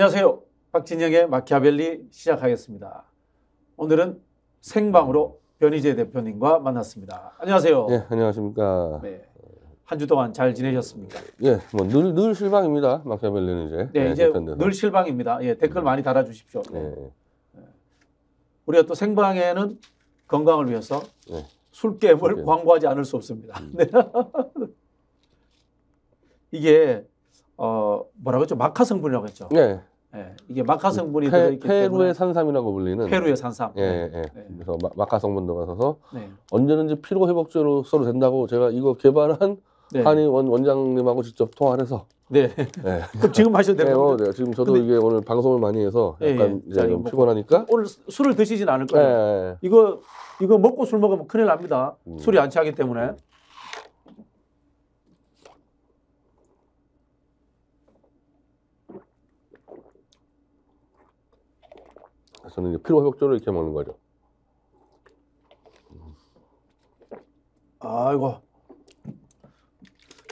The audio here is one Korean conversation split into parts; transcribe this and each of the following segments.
안녕하세요. 박진영의 마키아벨리 시작하겠습니다. 오늘은 생방으로 변희재 대표님과 만났습니다. 안녕하세요. 예, 안녕하십니까. 네. 한주 동안 잘 지내셨습니까? 예, 뭐늘늘 늘 실방입니다. 마키아벨리는 이제. 네, 네 이제 늘 실방입니다. 예, 댓글 음. 많이 달아 주십시오. 네. 예, 예. 네. 우리가 또 생방에는 건강을 위해서 네. 술게임을 광고하지 않을 수 없습니다. 음. 네. 이게 어 뭐라고 했죠? 마카 성분이라고 했죠. 네. 예, 이게 마카 성분이 페, 들어있기 페루의 때문에 산삼이라고 불리는 페루의 산삼. 예, 네. 예. 예. 그래서 마, 마카 성분 도어가서 네. 언제든지 피로 회복제로 써도 된다고 제가 이거 개발한 네. 한의원 원장님하고 직접 통화를 해서 네. 네. 그럼 지금 하셔도 되는 요 네, 어, 네, 지금 저도 이게 오늘 방송을 많이 해서 약간 예, 예. 자, 좀 피곤하니까 오늘 술을 드시진 않을 거예요. 예, 예, 이거 이거 먹고 술 먹으면 큰일 납니다. 음. 술이 안 취하기 때문에. 아, 저는 이제 피로 회복제로 이렇게 먹는 거죠. 아이고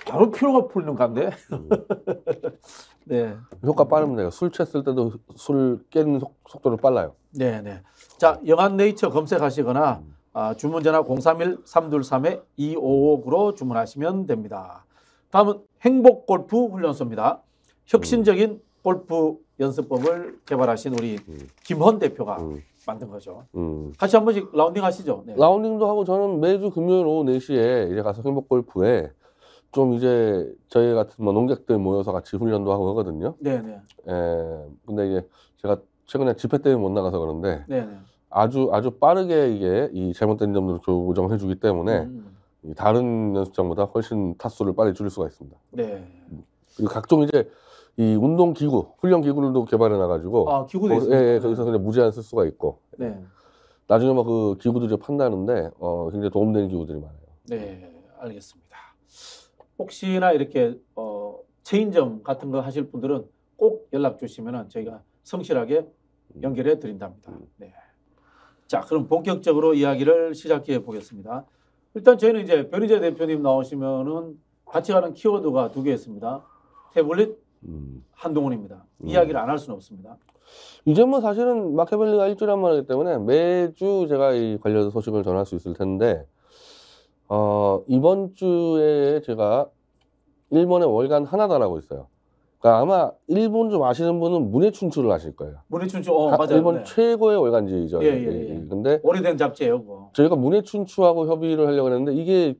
바로 피로가 풀린간데. 음. 네. 효과 빠릅니다. 술 취했을 때도 술 깨는 속, 도는 빨라요. 네, 네. 자, 네. 영한네이처 검색하시거나 음. 아, 주문 전화 031-323-2559로 주문하시면 됩니다. 다음은 행복 골프 훈련소입니다. 혁신적인 음. 골프 연습법을 개발하신 우리 음. 김헌 대표가 음. 만든 거죠. 음. 같이 한 번씩 라운딩 하시죠. 네. 라운딩도 하고 저는 매주 금요일 오후 4시에 이제 가서 행복 골프에 좀 이제 저희 같은 뭐 농객들 모여서 같이 훈련도 하고 하거든요. 네네. 네. 예. 근데 이제 제가 최근에 집회 때문에 못 나가서 그런데 네네. 네. 아주 아주 빠르게 이게 이 잘못된 점들을 교정해 주기 때문에 음. 다른 연습장보다 훨씬 타수를 빨리 줄일 수가 있습니다. 네. 그리고 각종 이제 이 운동 기구, 훈련 기구를도 개발해 놔가지고 아 기구도 어, 있어요. 예, 예, 거기서 그냥 무제한 쓸 수가 있고. 네. 나중에 막그 뭐 기구도 이제 판다는데 어, 굉장히 도움되는 기구들이 많아요. 네, 알겠습니다. 혹시나 이렇게 어, 체인점 같은 거 하실 분들은 꼭 연락 주시면은 저희가 성실하게 음. 연결해 드린답니다. 음. 네. 자, 그럼 본격적으로 이야기를 시작해 보겠습니다. 일단 저희는 이제 변희재 대표님 나오시면은 같이 가는 키워드가 두 개 있습니다. 태블릿 음. 한동훈입니다. 음. 이야기를 안 할 수는 없습니다. 이제 뭐 사실은 마케벨리가 일주일에 한번 하기 때문에 매주 제가 이 관련 소식을 전할 수 있을 텐데 어, 이번 주에 제가 일본의 월간 하나다라고 있어요. 그러니까 아마 일본 좀 아시는 분은 문예춘추를 아실 거예요. 문예춘추, 어, 맞아요. 일본 네. 최고의 월간지죠. 예, 예, 예. 근데 오래된 잡지예요, 그거. 저희가 문예춘추하고 협의를 하려고 했는데 이게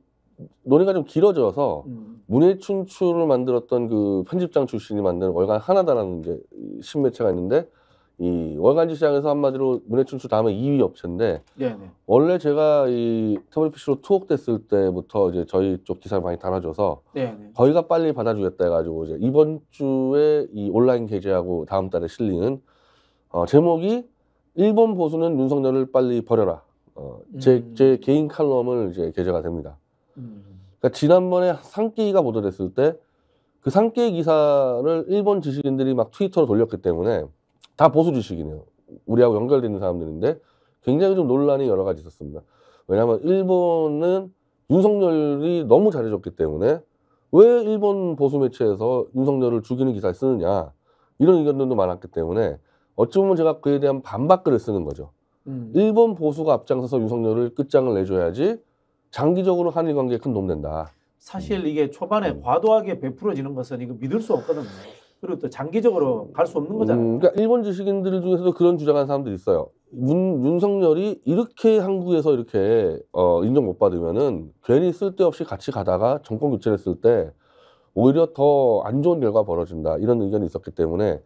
논의가 좀 길어져서 음. 문예춘추를 만들었던 그 편집장 출신이 만든 월간 하나다라는 이제 신매체가 있는데 이 월간지 시장에서 한마디로 문예춘추 다음에 2위 업체인데 네네. 네. 원래 제가 이터 WPC로 투옥됐을 때부터 이제 저희 쪽 기사를 많이 달아줘서 네, 네. 거기가 빨리 받아주겠다 해가지고 이제 이번 주에 이 온라인 게재하고 다음 달에 실리는 어, 제목이 일본 보수는 윤석열을 빨리 버려라 어, 제, 음. 제 개인 칼럼을 이제 게재가 됩니다. 음. 그러니까 지난번에 상계이가 보도됐을 때 그 상계 기사를 일본 지식인들이 막 트위터로 돌렸기 때문에 다 보수 지식이네요 우리하고 연결되는 사람들인데 굉장히 좀 논란이 여러 가지 있었습니다. 왜냐하면 일본은 윤석열이 너무 잘해줬기 때문에 왜 일본 보수 매체에서 윤석열을 죽이는 기사를 쓰느냐 이런 의견들도 많았기 때문에 어찌 보면 제가 그에 대한 반박글을 쓰는 거죠. 음. 일본 보수가 앞장서서 윤석열을 끝장을 내줘야지 장기적으로 한일 관계에 큰 도움 된다. 사실 이게 초반에 음. 과도하게 베풀어지는 것은 이거 믿을 수 없거든요. 그리고 또 장기적으로 음. 갈수 없는 거잖아요. 음, 그러니까 일본 지식인들 중에서도 그런 주장하는 사람들이 있어요. 문, 윤석열이 이렇게 한국에서 이렇게 어, 인정 못 받으면은 괜히 쓸데없이 같이 가다가 정권 교체했을 를때 오히려 더 안 좋은 결과 벌어진다 이런 의견이 있었기 때문에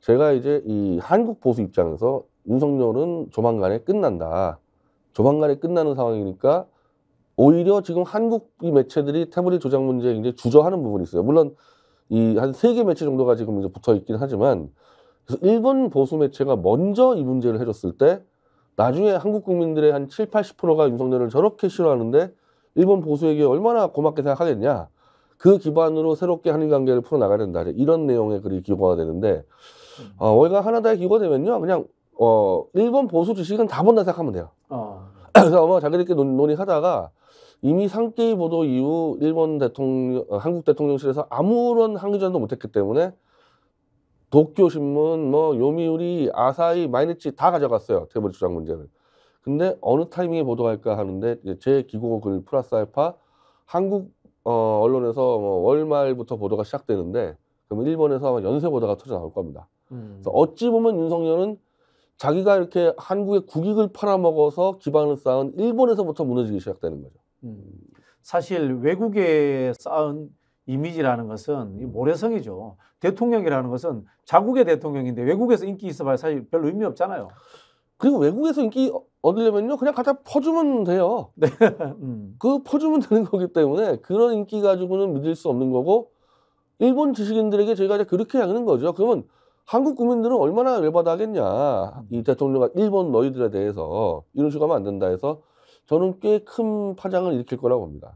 제가 이제 이 한국 보수 입장에서 윤석열은 조만간에 끝난다. 조만간에 끝나는 상황이니까 오히려 지금 한국 이 매체들이 태블릿 조작 문제에 이제 주저하는 부분이 있어요. 물론 이 한 세 개 매체 정도가 지금 이제 붙어 있긴 하지만 그래서 일본 보수 매체가 먼저 이 문제를 해줬을 때 나중에 한국 국민들의 한 7, 80%가 윤석열을 저렇게 싫어하는데 일본 보수에게 얼마나 고맙게 생각하겠냐. 그 기반으로 새롭게 한일 관계를 풀어나가야 된다. 이런 내용의 글이 기고가 되는데 어, 월가 하나다에 기고되면요. 그냥 어, 일본 보수 지식은 다 본다 생각하면 돼요. 어. 그래서 아마 자기들끼리 논의하다가 이미 상케이 보도 이후 일본 대통령, 어, 한국 대통령실에서 아무런 항의전도 못했기 때문에 도쿄 신문, 뭐 요미우리, 아사히, 마이니치 다 가져갔어요 테이블 주장 문제를. 근데 어느 타이밍에 보도할까 하는데 제 기고글 플러스 알파 한국 어, 언론에서 뭐 월말부터 보도가 시작되는데 그러면 일본에서 아마 연쇄 보도가 터져 나올 겁니다. 음. 그래서 어찌 보면 윤석열은 자기가 이렇게 한국의 국익을 팔아먹어서 기반을 쌓은 일본에서부터 무너지기 시작되는 거죠. 사실 외국에 쌓은 이미지라는 것은 모래성이죠. 대통령이라는 것은 자국의 대통령인데 외국에서 인기 있어봐야 사실 별로 의미 없잖아요. 그리고 외국에서 인기 얻으려면요 그냥 갖다 퍼주면 돼요. 네. 음. 그 퍼주면 되는 거기 때문에 그런 인기 가지고는 믿을 수 없는 거고 일본 지식인들에게 저희가 이제 그렇게 하는 거죠. 그러면 한국 국민들은 얼마나 열받아하겠냐. 이 대통령과 일본 너희들에 대해서 이런 식으로 하면 안 된다 해서 저는 꽤 큰 파장을 일으킬 거라고 봅니다.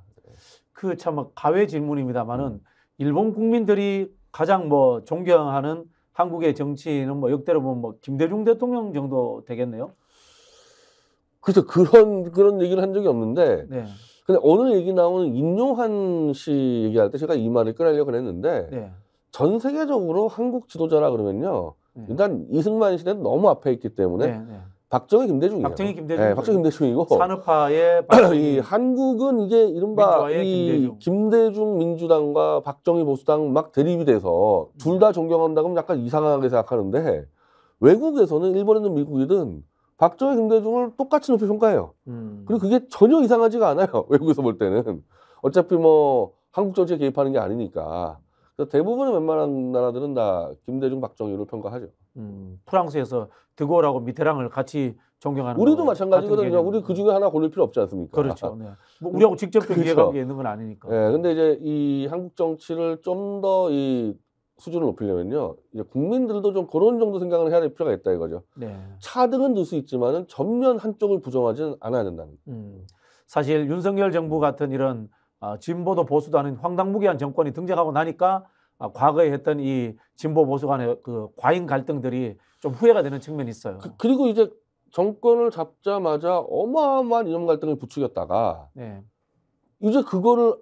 그 참 가외 질문입니다만은 음. 일본 국민들이 가장 뭐 존경하는 한국의 정치인은 뭐 역대로 보면 뭐 김대중 대통령 정도 되겠네요. 그래서 그런 그런 얘기를 한 적이 없는데. 네. 근데 오늘 얘기 나오는 임용환 씨 얘기할 때 제가 이 말을 꺼내려고 했는데 네. 전 세계적으로 한국 지도자라 그러면요. 네. 일단 이승만 씨는 너무 앞에 있기 때문에 네, 네. 박정희 김대중이에요. 박정희 김대중. 네, 박정희 김대중이고 산업화의 이 한국은 이게 이른바 이 김대중. 김대중 민주당과 박정희 보수당 막 대립이 돼서 둘 다 존경한다 그러면 약간 이상하게 생각하는데 외국에서는 일본이든 미국이든 박정희 김대중을 똑같이 높이 평가해요. 음. 그리고 그게 전혀 이상하지가 않아요. 외국에서 볼 때는 어차피 뭐 한국 정치에 개입하는 게 아니니까. 대부분의 웬만한 나라들은 다 김대중, 박정희를 평가하죠. 음, 프랑스에서 드고라고 미테랑을 같이 존경하는 우리도 마찬가지거든요. 우리 그 중에 하나 고를 필요 없지 않습니까? 그렇죠. 네. 뭐 우리하고 직접적인 그렇죠. 가 있는 건 아니니까. 예. 네, 근데 이제 이 한국 정치를 좀 더 이 수준을 높이려면요. 이제 국민들도 좀 그런 정도 생각을 해야 될 필요가 있다 이거죠. 네. 차등은 늘수 있지만은 전면 한쪽을 부정하지는 않아야 된다는. 음. 사실 윤석열 정부 같은 이런 아, 진보도 보수도 아닌 황당무계한 정권이 등장하고 나니까 아, 과거에 했던 이 진보 보수 간의 그 과잉 갈등들이 좀 후회가 되는 측면이 있어요. 그, 리고 이제 정권을 잡자마자 어마어마한 이념 갈등을 부추겼다가 네. 이제 그거를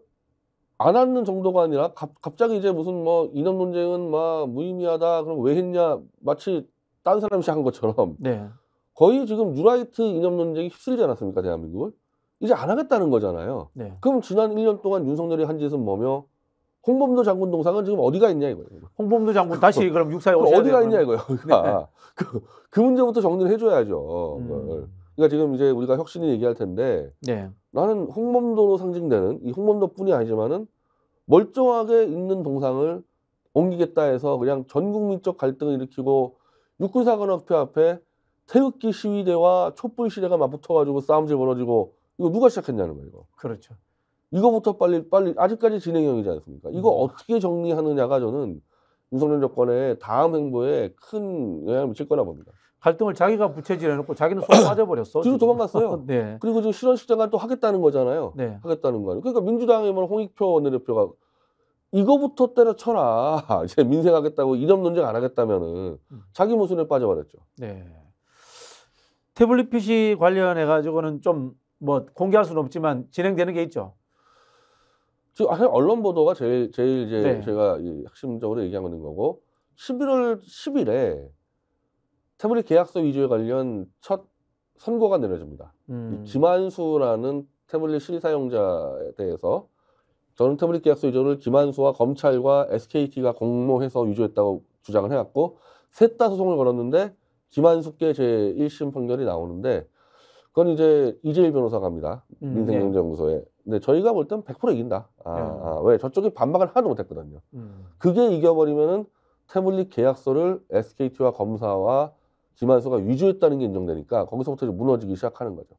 안앉는 정도가 아니라 갑, 갑자기 이제 무슨 뭐 이념 논쟁은 막 무의미하다 그럼 왜 했냐 마치 딴 사람이 시작한 것처럼 네. 거의 지금 뉴라이트 이념 논쟁이 휩쓸지 않았습니까 대한민국을? 이제 안 하겠다는 거잖아요. 네. 그럼 지난 1년 동안 윤석열이 한 짓은 뭐며 홍범도 장군 동상은 지금 어디가 있냐 이거예요. 홍범도 장군 다시 그럼 육사에 오셔야 어디가 있냐 이거예요. 네. 그러니까 네. 그, 그 문제부터 정리를 해줘야죠. 음. 그러니까 지금 이제 우리가 혁신이 얘기할 텐데 네. 나는 홍범도로 상징되는 이 홍범도뿐이 아니지만은 멀쩡하게 있는 동상을 옮기겠다 해서 그냥 전 국민적 갈등을 일으키고 육군사관학교 앞에 태극기 시위대와 촛불 시대가 맞붙어가지고 싸움질 벌어지고 이거 누가 시작했냐는 거예요. 그렇죠. 이거부터 빨리 빨리 아직까지 진행형이지 않습니까? 이거 음. 어떻게 정리하느냐가 저는 윤석열 정권의 다음 행보에 큰 영향을 미칠 거라 봅니다. 갈등을 자기가 부채질해놓고 자기는 속 빠져버렸어. 뒤로 도망갔어요. 네. 그리고 지금 실현실장관 또 하겠다는 거잖아요. 네. 하겠다는 거 그러니까 민주당의 뭐 홍익표 원내대표가 이거부터 때려쳐라. 이제 민생하겠다고 이념 논쟁 안 하겠다면은 음. 자기 모순에 빠져버렸죠. 네. 태블릿 PC 관련해 가지고는 좀뭐 공개할 수는 없지만 진행되는 게 있죠. 지금 언론 보도가 제일 제일 이제 네. 제가 핵심적으로 얘기하는 거고 11월 10일에 태블릿 계약서 위조에 관련 첫 선고가 내려집니다. 음. 김한수라는 태블릿 실사용자에 대해서 저는 태블릿 계약서 위조를 김한수와 검찰과 SKT가 공모해서 위조했다고 주장을 해왔고 셋다 소송을 걸었는데 김한숙께 제 1심 판결이 나오는데 그건 이제 이재일 변호사갑니다. 음, 민생경제연구소에. 네. 근데 저희가 볼 땐 100% 이긴다. 아, 네. 아, 왜? 저쪽이 반박을 하나도 못했거든요. 음. 그게 이겨버리면은 태블릿 계약서를 SKT와 검사와 김한수가 위조했다는 게 인정되니까 거기서부터 무너지기 시작하는 거죠.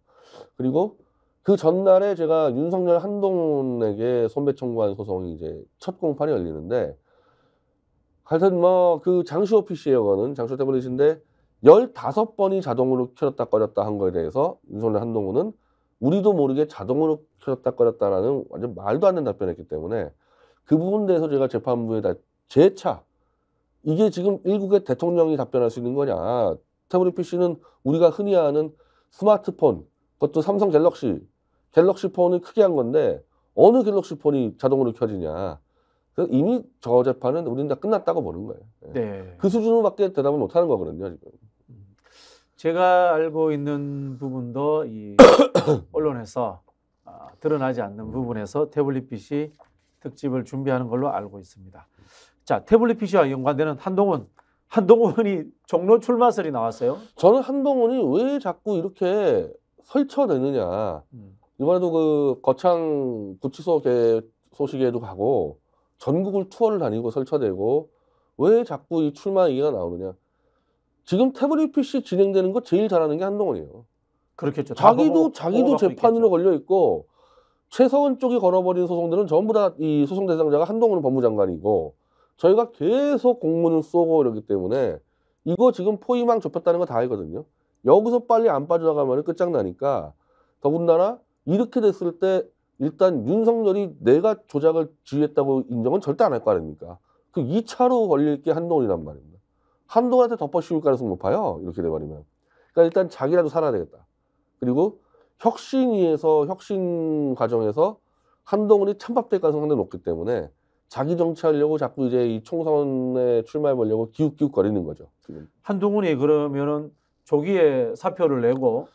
그리고 그 전날에 제가 윤석열 한동훈에게 손배 청구한 소송이 이제 첫 공판이 열리는데 하여튼 뭐 그 장시호 PC에 거는 장시호 태블릿인데 열다섯 번이 자동으로 켜졌다 꺼졌다 한 거에 대해서 윤석열 한동훈은 우리도 모르게 자동으로 켜졌다 꺼졌다라는 완전 말도 안 되는 답변했기 을 때문에 그 부분에 대해서 제가 재판부에다 재차 이게 지금 일국의 대통령이 답변할 수 있는 거냐 태블릿 PC는 우리가 흔히 아는 스마트폰 그것도 삼성 갤럭시 갤럭시 폰을 크게 한 건데 어느 갤럭시 폰이 자동으로 켜지냐 그래서 이미 저 재판은 우리는 다 끝났다고 보는 거예요. 예. 네. 그 수준밖에 대답을 못 하는 거거든요, 지금. 제가 알고 있는 부분도 이 언론에서 아, 드러나지 않는 부분에서 태블릿 PC 특집을 준비하는 걸로 알고 있습니다. 자, 태블릿 PC와 연관되는 한동훈 한동훈이 종로 출마설이 나왔어요. 저는 한동훈이 왜 자꾸 이렇게 설쳐내느냐. 음. 이번에도 그 거창 구치소 소식에도 가고 전국을 투어를 다니고 설쳐대고 왜 자꾸 이 출마 얘기가 나오느냐. 지금 태블릿 PC 진행되는 거 제일 잘하는 게 한동훈이에요. 그렇겠죠. 자기도 자기도 재판으로 걸려 있고 최서원 쪽이 걸어버린 소송들은 전부 다 이 소송 대상자가 한동훈 법무장관이고 저희가 계속 공문을 쏘고 이러기 때문에 이거 지금 포위망 좁혔다는 거 다 알거든요. 여기서 빨리 안 빠져나가면 끝장나니까 더군다나 이렇게 됐을 때 일단 윤석열이 내가 조작을 지휘했다고 인정은 절대 안 할 거 아닙니까? 그 2차로 걸릴 게 한동훈이란 말입니다. 한동훈한테 덮어씌울 가능성이 높아요. 이렇게 돼버리면. 그러니까 일단 자기라도 살아야 되겠다. 그리고 혁신위에서 혁신 과정에서 한동훈이 참밥될 가능성이 상당히 높기 때문에 자기 정치하려고 자꾸 이제 이 총선에 출마해 보려고 기웃기웃 거리는 거죠. 지금. 한동훈이 그러면은 조기에 사표를 내고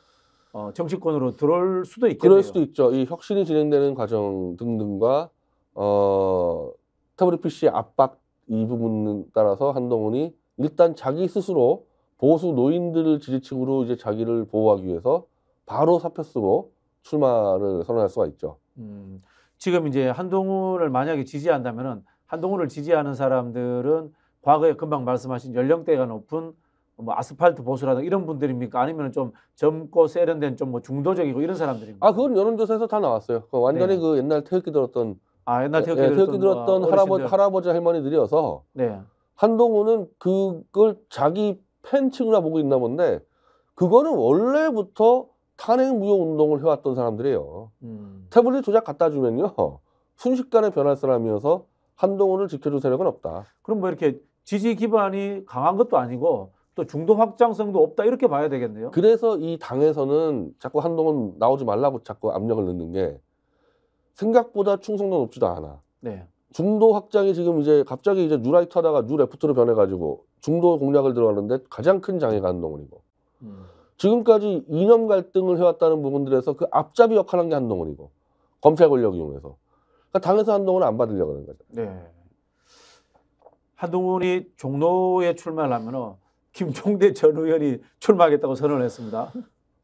어, 정치권으로 들어올 수도 있겠네요. 그럴 수도 있죠. 이 혁신이 진행되는 과정 등등과 어, 태블릿 PC 압박 이 부분 따라서 한동훈이 일단 자기 스스로 보수 노인들을 지지층으로 이제 자기를 보호하기 위해서 바로 사표 쓰고 출마를 선언할 수가 있죠. 음, 지금 이제 한동훈을 만약에 지지한다면은 한동훈을 지지하는 사람들은 과거에 금방 말씀하신 연령대가 높은 뭐 아스팔트 보수라든가 이런 분들입니까? 아니면 좀 젊고 세련된 좀 뭐 중도적이고 이런 사람들입니까? 아 그건 여론조사에서 다 나왔어요. 그 완전히 네. 그 옛날 태극기 들었던 아 옛날 예, 태극기, 예, 태극기 들었던, 뭐 할아버지 할아버지 할머니들이어서 네. 한동훈은 그걸 자기 팬층으로 보고 있나 본데 그거는 원래부터 탄핵 무용 운동을 해왔던 사람들이에요. 음. 태블릿 조작 갖다 주면요 순식간에 변할 사람이어서 한동훈을 지켜줄 세력은 없다. 그럼 뭐 이렇게 지지 기반이 강한 것도 아니고 또 중도 확장성도 없다 이렇게 봐야 되겠네요. 그래서 이 당에서는 자꾸 한동훈 나오지 말라고 자꾸 압력을 넣는 게 생각보다 충성도 높지도 않아. 네. 중도 확장이 지금 이제 갑자기 이제 뉴라이트 하다가 뉴레프트로 변해가지고 중도 공략을 들어가는데 가장 큰 장애가 한동훈이고 음. 지금까지 이념 갈등을 해왔다는 부분들에서 그 앞잡이 역할한 게 한동훈이고 검찰 권력 이용해서 그러니까 당에서 한동훈은 안 받으려고 하는 거죠. 네. 한동훈이 종로에 출마를 하면은 김종대 전 의원이 출마하겠다고 선언을 했습니다.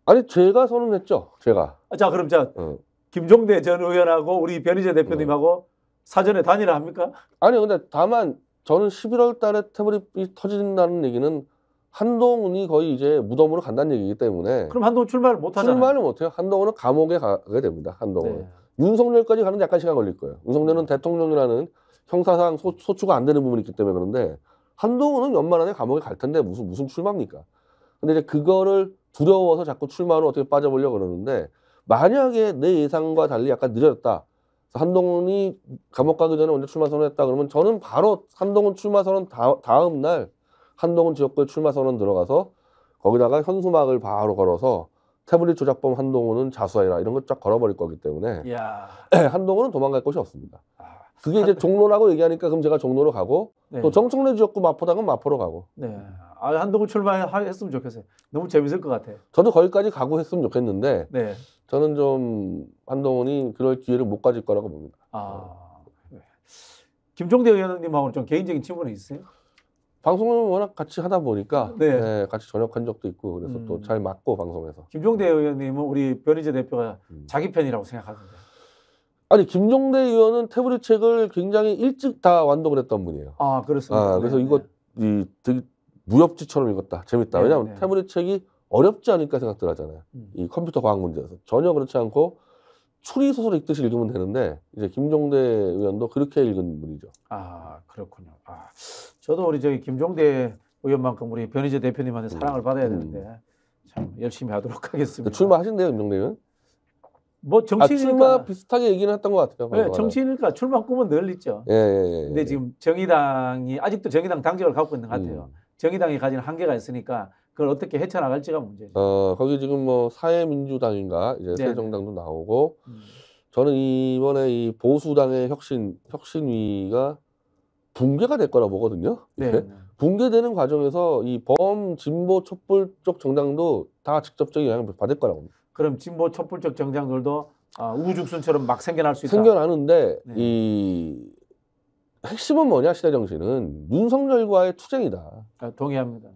아니 제가 선언했죠. 제가. 아, 자 그럼 자 응. 어. 김종대 전 의원하고 우리 변희재 대표님하고 응. 어. 사전에 단일화 합니까? 아니 근데 다만 저는 11월 달에 태블릿이 터진다는 얘기는 한동훈이 거의 이제 무덤으로 간다는 얘기이기 때문에 그럼 한동훈 출마를 못 하잖아요. 출마를 못 해요. 한동훈은 감옥에 가게 됩니다. 한동훈 네. 윤석열까지 가는 약간 시간 걸릴 거예요. 윤석열은 네. 대통령이라는 형사상 소, 소추가 안 되는 부분이 있기 때문에 그런데 한동훈은 연말 안에 감옥에 갈 텐데 무슨 무슨 출마입니까? 근데 이제 그거를 두려워서 자꾸 출마로 어떻게 빠져보려 그러는데 만약에 내 예상과 달리 약간 느려졌다 한동훈이 감옥 가기 전에 먼저 출마 선언했다 그러면 저는 바로 한동훈 출마 선언 다, 음날 한동훈 지역구에 출마 선언 들어가서 거기다가 현수막을 바로 걸어서 태블릿 조작범 한동훈은 자수하라 이런 걸 쫙 걸어버릴 거기 때문에 한동훈은 도망갈 곳이 없습니다. 아. 그게 이제 종로라고 얘기하니까 그럼 제가 종로로 가고 네. 또 정청래 지역구 마포당은 마포로 가고. 네. 아 한동훈 출마했으면 좋겠어요. 너무 재밌을 것 같아요. 저도 거기까지 가고 했으면 좋겠는데. 네. 저는 좀 한동훈이 그럴 기회를 못 가질 거라고 봅니다. 아. 김종대 의원님하고는 좀 개인적인 친분이 있으세요 방송을 워낙 같이 하다 보니까 네. 네 같이 전역한 적도 있고 그래서 음. 또잘 맞고 방송에서. 김종대 의원님은 우리 변희재 대표가 음. 자기 편이라고 생각하는데. 아니 김종대 의원은 태블릿 책을 굉장히 일찍 다 완독을 했던 분이에요. 아 그렇습니다. 아, 네, 그래서 네. 이거 이 되게 무협지처럼 읽었다. 재밌다. 네, 왜냐하면 네 태블릿 책이 어렵지 않을까 생각들 하잖아요. 음. 이 컴퓨터 과학 문제에서 전혀 그렇지 않고 추리 소설 읽듯이 읽으면 되는데 이제 김종대 의원도 그렇게 읽은 분이죠. 아 그렇군요. 아 저도 우리 저기 김종대 의원만큼 우리 변희재 대표님한테 사랑을 음. 받아야 음. 되는데 참 열심히 하도록 하겠습니다. 출마하신대요, 김종대 의원? 뭐정치인과 아, 비슷하게 얘기는 했던 것 같아요. 네, 정치인이니까 출마 꿈은 늘 있죠. 예, 예, 예, 예, 근데 지금 정의당이 아직도 정의당 당적을 갖고 있는 것 같아요. 음. 정의당이 가진 한계가 있으니까 그걸 어떻게 헤쳐나갈지가 문제죠. 어, 거기 지금 뭐 사회민주당인가 이제 네, 네. 새정당도 나오고 음. 저는 이번에 이 보수당의 혁신 혁신위가 붕괴가 될 거라 보거든요. 네, 네. 붕괴되는 과정에서 이 범 진보 촛불 쪽 정당도 다 직접적인 영향을 받을 거라고 봅니다. 그럼 진보 뭐 촛불적 정장들도 아, 우죽순처럼 막 생겨날 수 있다. 생겨나는데 네. 이 핵심은 뭐냐 시대 정신은 윤석열과의 투쟁이다. 아, 동의합니다.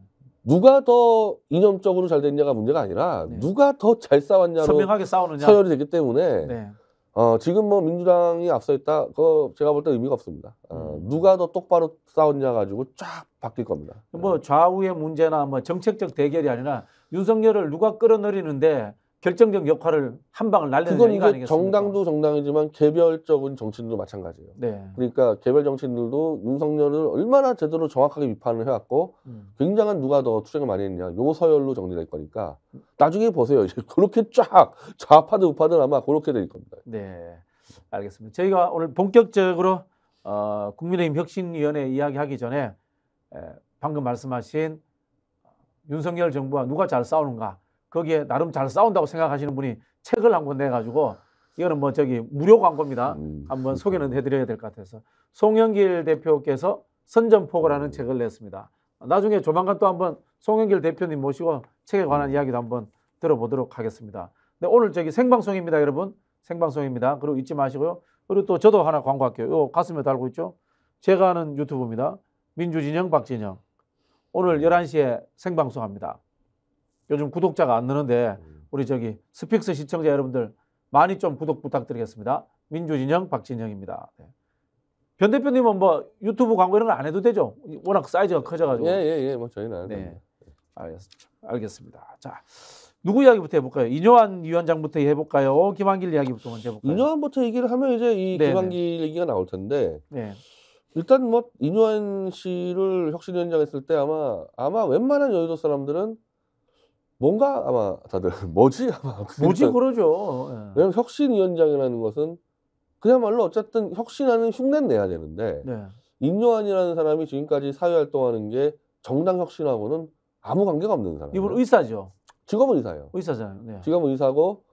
누가 더 이념적으로 잘 됐냐가 문제가 아니라 네. 누가 더 잘 싸웠냐로 선명하게 싸우느냐 서열이 되기 때문에 네. 어, 지금 뭐 민주당이 앞서 있다 그거 제가 볼 때 의미가 없습니다. 어, 음. 누가 더 똑바로 싸웠냐 가지고 쫙 바뀔 겁니다. 뭐 좌우의 문제나 뭐 정책적 대결이 아니라 윤석열을 누가 끌어내리는데 결정적 역할을 한 방을 날리는 그건 이 아니겠습니까? 정당도 정당이지만 개별적인 정치인도 마찬가지예요. 네. 그러니까 개별 정치인들도 윤석열을 얼마나 제대로 정확하게 비판을 해왔고 음. 굉장한 누가 더 투쟁을 많이 했냐 요 서열로 정리될 거니까 나중에 보세요. 이제 그렇게 쫙 좌파든 우파든 아마 그렇게 될 겁니다. 네, 알겠습니다. 저희가 오늘 본격적으로 어, 국민의힘 혁신위원회 이야기하기 전에 에, 방금 말씀하신 윤석열 정부와 누가 잘 싸우는가 거기에 나름 잘 싸운다고 생각하시는 분이 책을 한 권 내가지고 이거는 뭐 저기 무료 광고입니다. 음, 한번 소개는 해드려야 될 것 같아서 송영길 대표께서 선전포고라는 음. 책을 냈습니다. 나중에 조만간 또 한 번 송영길 대표님 모시고 책에 관한 음. 이야기도 한번 들어보도록 하겠습니다. 근 네, 오늘 저기 생방송입니다, 여러분. 생방송입니다. 그리고 잊지 마시고요. 그리고 또 저도 하나 광고할게요. 이거 가슴에 달고 있죠. 제가 하는 유튜브입니다. 민주진영 박진영. 오늘 11시에 생방송합니다. 요즘 구독자가 안 느는데 음. 우리 저기 스픽스 시청자 여러분들 많이 좀 구독 부탁드리겠습니다. 민주진영 박진영입니다. 네. 변 대표님은 뭐 유튜브 광고 이런 거 안 해도 되죠? 워낙 사이즈가 커져가지고. 예 예예, 예, 예. 뭐 저희는 네. 알겠, 알겠습니다. 자, 누구 이야기부터 해볼까요? 이뇨한 위원장부터 해볼까요? 김한길 이야기부터 먼저 해볼까요? 이뇨한부터 얘기를 하면 이제 이 네네. 네. 김한길 얘기가 나올 텐데. 네. 일단 뭐 이뇨한 씨를 혁신위원장 했을 때 아마 아마 웬만한 여의도 사람들은 뭔가 아마 다들 뭐지 아마 뭐지 그러죠. 예. 왜냐면 혁신위원장이라는 것은 그야말로 어쨌든 혁신하는 흉내 내야 되는데 네. 인요한이라는 사람이 지금까지 사회활동하는 게 정당 혁신하고는 아무 관계가 없는 사람. 이분 의사죠. 직업은 의사예요. 의사잖아요. 네. 직업은 의사고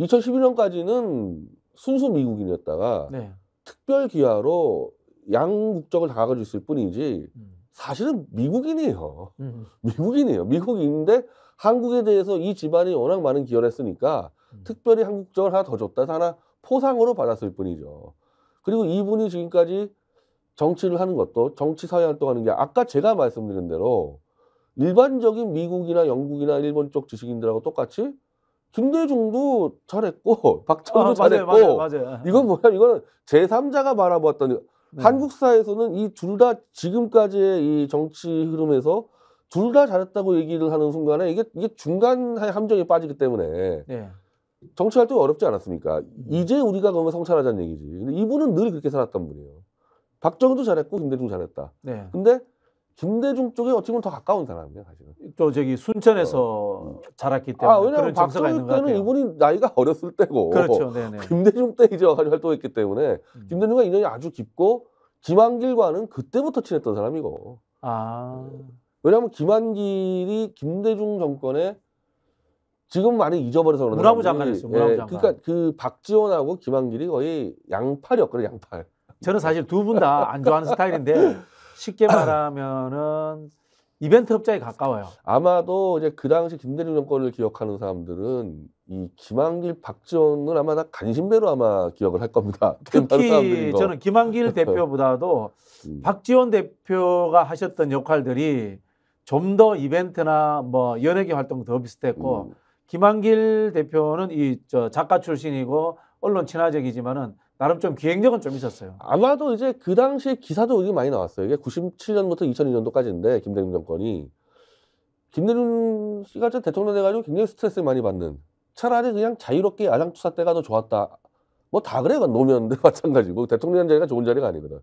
2011년까지는 순수 미국인이었다가 네. 특별 기아로 양국적을 다가지수 있을 뿐이지 음. 사실은 미국인이에요. 음. 미국인이에요. 미국인인데 한국에 대해서 이 집안이 워낙 많은 기여를 했으니까 음. 특별히 한국적을 하나 더 줬다 하나 포상으로 받았을 뿐이죠. 그리고 이분이 지금까지 정치를 하는 것도 정치 사회 활동하는 게 아까 제가 말씀드린 대로 일반적인 미국이나 영국이나 일본 쪽 지식인들하고 똑같이 김대중도 잘했고 박정희도 아, 잘했고 맞아요, 맞아요. 이건 뭐야 이거는 제3자가 바라보았던 네. 한국사에서는 이 둘 다 지금까지의 이 정치 흐름에서 둘다 잘했다고 얘기를 하는 순간에 이게 이게 중간의 함정에 빠지기 때문에 네. 예. 정치 활동이 어렵지 않았습니까? 음. 이제 우리가 그러면 성찰하자는 얘기지. 근데 이분은 늘 그렇게 살았던 분이에요. 박정희도 잘했고 김대중 잘했다. 네. 근데 김대중 쪽에 어떻게 보면 더 가까운 사람이에요, 사실은. 저 저기 순천에서 어. 자랐기 아, 때문에 아, 왜냐하면 박정희 때는 이분이 나이가 어렸을 때고 그렇죠. 김대중 때 이제 와가지고 활동했기 때문에 음. 김대중과 인연이 아주 깊고 김한길과는 그때부터 친했던 사람이고. 아. 네. 왜냐하면 김한길이 김대중 정권에 지금 많이 잊어버려서 그런데 문화부 장관이었어요. 문화부 장관. 그러니까 그 박지원하고 김한길이 거의 양팔이었거든요. 양팔. 저는 사실 두 분 다 안 좋아하는 스타일인데 쉽게 말하면은 이벤트 업자에 가까워요. 아마도 이제 그 당시 김대중 정권을 기억하는 사람들은 이 김한길, 박지원은 아마 다관심대로 아마 기억을 할 겁니다. 그 특히 저는 김한길 대표보다도 음. 박지원 대표가 하셨던 역할들이 좀더 이벤트나 뭐 연예계 활동 도더 비슷했고 음. 김한길 대표는 이저 작가 출신이고 언론 친화적이지만은 나름 좀 기획력은 좀 있었어요. 아마도 이제 그 당시 기사도 이게 많이 나왔어요. 이게 97년부터 2002년도까지인데 김대중 정권이 김대중 씨가 대통령 돼가지고 굉장히 스트레스 를 많이 받는. 차라리 그냥 자유롭게 야당투사 때가 더 좋았다. 뭐 다 그래 가노면현도 마찬가지고 대통령 자리가 좋은 자리가 아니거든.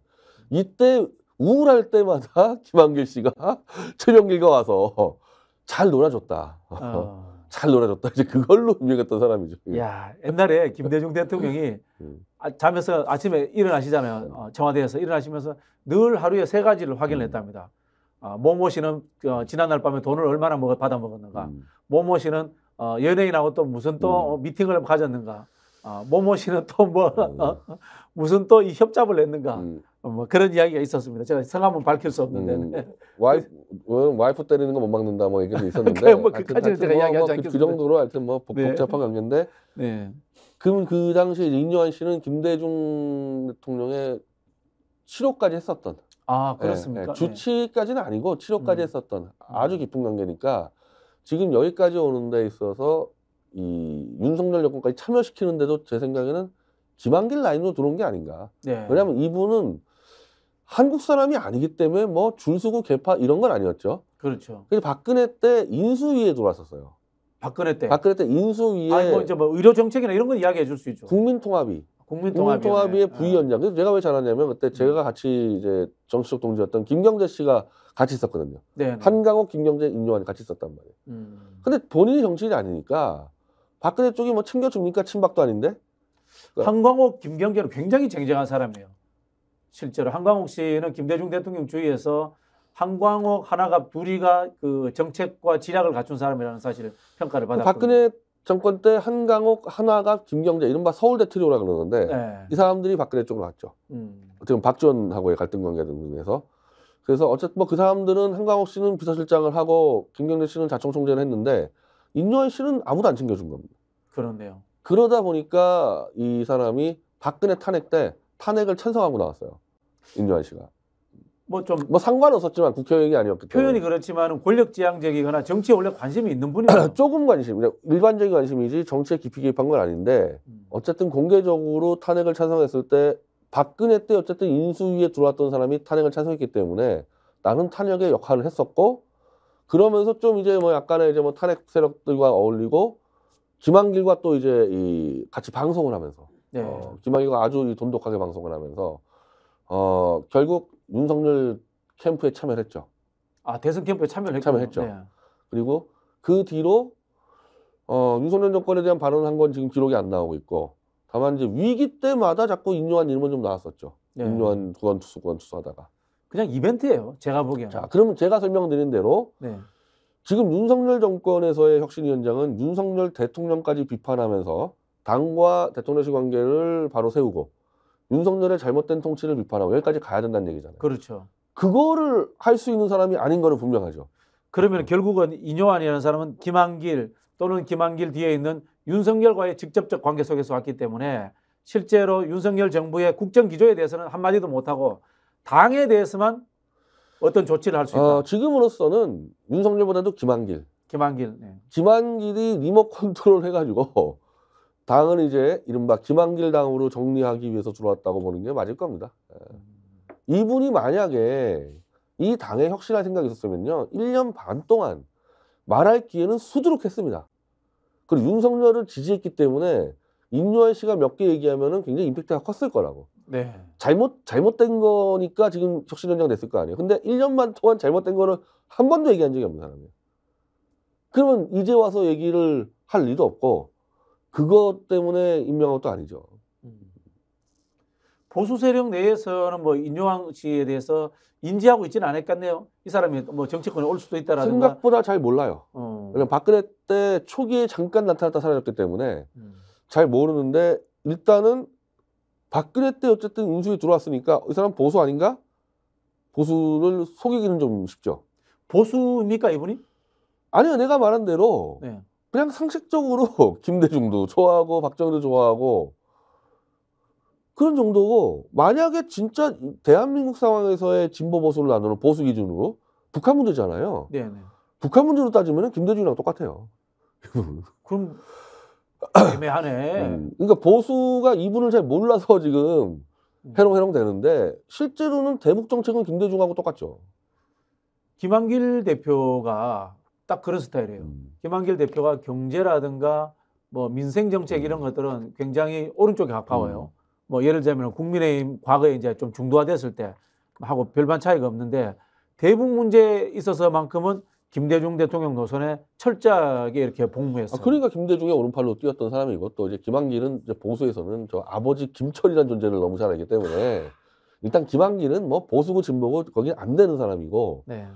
이때 우울할 때마다 김한길 씨가 최명길과 와서 잘 놀아줬다. 어. 잘 놀아줬다. 이제 그걸로 유명했던 사람이죠. 예. 야, 옛날에 김대중 대통령이 음. 아, 잠에서 아침에 일어나시자면 음. 어, 청와대에서 일어나시면서 늘 하루에 세 가지를 확인했답니다. 음. 을 어, 뭐 모모 씨는 어, 지난날 밤에 돈을 얼마나 먹 받아 먹었는가. 음. 뭐 모모 씨는 어, 연예인하고 또 무슨 또 음. 미팅을 가졌는가. 어, 뭐 모모 씨는 또뭐 음. 어, 무슨 또이 협잡을 했는가. 음. 어, 뭐 그런 이야기가 있었습니다. 제가 성함은 밝힐 수 없는데. 음, 와이프, 뭐 와이프 때리는 거 못 막는다 뭐 얘기도 있었는데. 뭐 그까지는 제가 뭐, 이야기하지 뭐 그 않겠습니다. 그, 정도로 하여튼 뭐 복, 네. 잡한 관계인데. 네. 그럼 그 당시에 인요한 씨는 김대중 대통령의 치료까지 했었던. 아 그렇습니까? 예, 예. 네. 주치까지는 아니고 치료까지 음. 했었던 음. 아주 깊은 관계니까 지금 여기까지 오는 데 있어서 이 윤석열 여권까지 참여시키는데도 제 생각에는 김한길 라인으로 들어온 게 아닌가. 네. 왜냐하면 이분은 한국 사람이 아니기 때문에 뭐준수구 개파 이런 건 아니었죠. 그렇죠. 그래서 박근혜 때 인수위에 들어왔어요 박근혜 때. 박근혜 때 인수위에. 아니 뭐 이제 뭐 의료 정책이나 이런 건 이야기해 줄 수 있죠. 국민통합위. 국민통합의 아. 부위원장. 그래서 제가 왜 잘하냐면 그때 제가 같이 이제 정치적 동지였던 김경재 씨가 같이 있었거든요. 네, 네. 한강호, 김경재, 임요환이 같이 있었단 말이에요. 음. 근데 본인이 정치인이 아니니까 박근혜 쪽이 뭐 챙겨줍니까? 친박도 아닌데. 그러니까. 한강호, 김경재는 굉장히 쟁쟁한 사람이에요. 실제로 한광욱 씨는 김대중 대통령 주위에서 한광욱, 하나가 둘이가 그 정책과 지략을 갖춘 사람이라는 사실을 평가를 받았고 박근혜 정권 때 한강옥, 하나갑, 김경재 이른바 서울대 트리오라 그러는데 네. 이 사람들이 박근혜 쪽으로 갔죠. 음. 지금 박지원하고의 갈등 관계 등으로 서 그래서 어쨌든 뭐그 사람들은 한강옥 씨는 비서실장을 하고 김경재 씨는 자총총재를 했는데 인요한 씨는 아무도 안 챙겨준 겁니다. 그렇네요. 그러다 보니까 이 사람이 박근혜 탄핵 때 탄핵을 찬성하고 나왔어요. 인조한 씨가. 뭐 좀뭐 뭐 상관없었지만 국회의원이 아니었기 때문에 표현이 그렇지만 은 권력지향적이거나 정치에 원래 관심이 있는 분이에요. 조금 관심, 일반적인 관심이지 정치에 깊이 개입한 건 아닌데 음. 어쨌든 공개적으로 탄핵을 찬성했을 때 박근혜 때 어쨌든 인수위에 들어왔던 사람이 탄핵을 찬성했기 때문에 나는 탄핵의 역할을 했었고 그러면서 좀 이제 뭐 약간의 이제 뭐 탄핵 세력들과 어울리고 김한길과 또 이제 이 같이 방송을 하면서 네. 어, 김학의가 아주 돈독하게 방송을 하면서 어, 결국 윤석열 캠프에 참여 했죠. 아 대선 캠프에 참여를 했죠. 참여했죠. 네. 그리고 그 뒤로 어, 윤석열 정권에 대한 발언을 한 건 지금 기록이 안 나오고 있고 다만 이제 위기 때마다 자꾸 인류한 일만 좀 나왔었죠. 네. 인류한 구원투수 구원투수 하다가 그냥 이벤트예요. 제가 보기에는. 자 그러면 제가 설명드린 대로 네. 지금 윤석열 정권에서의 혁신위원장은 윤석열 대통령까지 비판하면서 당과 대통령실 관계를 바로 세우고 윤석열의 잘못된 통치를 비판하고 여기까지 가야 된다는 얘기잖아요. 그렇죠. 그거를 할 수 있는 사람이 아닌 거는 분명하죠. 그러면 결국은 이뇨환이라는 사람은 김한길 또는 김한길 뒤에 있는 윤석열과의 직접적 관계 속에서 왔기 때문에 실제로 윤석열 정부의 국정 기조에 대해서는 한마디도 못하고 당에 대해서만 어떤 조치를 할 수 있다. 어, 지금으로서는 윤석열보다도 김한길. 김한길. 네. 김한길이 리모 컨트롤 해가지고 당은 이제 이른바 김한길 당으로 정리하기 위해서 들어왔다고 보는 게 맞을 겁니다. 예. 이분이 만약에 이 당에 혁신할 생각이 있었으면요. 1년 반 동안 말할 기회는 수두룩했습니다. 그리고 윤석열을 지지했기 때문에 인류한 씨가 몇 개얘기하면 굉장히 임팩트가 컸을 거라고. 네. 잘못 잘못된 거니까 지금 혁신 현장 됐을 거 아니에요. 근데 1년 반 동안 잘못된 거는한 번도 얘기한 적이 없는 사람이에요. 그러면 이제 와서 얘기를 할 리도 없고 그것 때문에 임명한 것도 아니죠. 음. 보수 세력 내에서는 뭐 인요왕 씨에 대해서 인지하고 있지는 않을 것 같네요. 이 사람이 뭐 정치권에 올 수도 있다라는 생각보다 잘 몰라요. 어. 왜냐 박근혜 때 초기에 잠깐 나타났다 사라졌기 때문에 음. 잘 모르는데 일단은 박근혜 때 어쨌든 인수위 들어왔으니까 이 사람 보수 아닌가? 보수를 속이기는 좀 쉽죠. 보수입니까 이분이? 아니요, 내가 말한 대로 네. 그냥 상식적으로 김대중도 좋아하고 박정희도 좋아하고 그런 정도고 만약에 진짜 대한민국 상황에서의 진보 보수를 나누는 보수 기준으로 북한 문제잖아요. 네네. 네. 북한 문제로 따지면 김대중이랑 똑같아요. 그럼 애매하네. 음, 그러니까 보수가 이분을 잘 몰라서 지금 해롱해롱 음. 되는데 실제로는 대북 정책은 김대중하고 똑같죠. 김한길 대표가 딱 그런 스타일이에요. 음. 김한길 대표가 경제라든가 뭐 민생 정책 이런 음. 것들은 굉장히 오른쪽에 가까워요. 음. 뭐 예를 들면 국민의힘 과거에 이제 좀 중도화됐을 때 하고 별반 차이가 없는데 대북 문제에 있어서만큼은 김대중 대통령 노선에 철저하게 이렇게 복무했어요. 아, 그러니까 김대중의 오른팔로 뛰었던 사람이고 또 이제 김한길은 이제 보수에서는 저 아버지 김철이라는 존재를 너무 잘 알기 때문에 일단 김한길은 뭐 보수고 진보고 거기 안 되는 사람이고 네.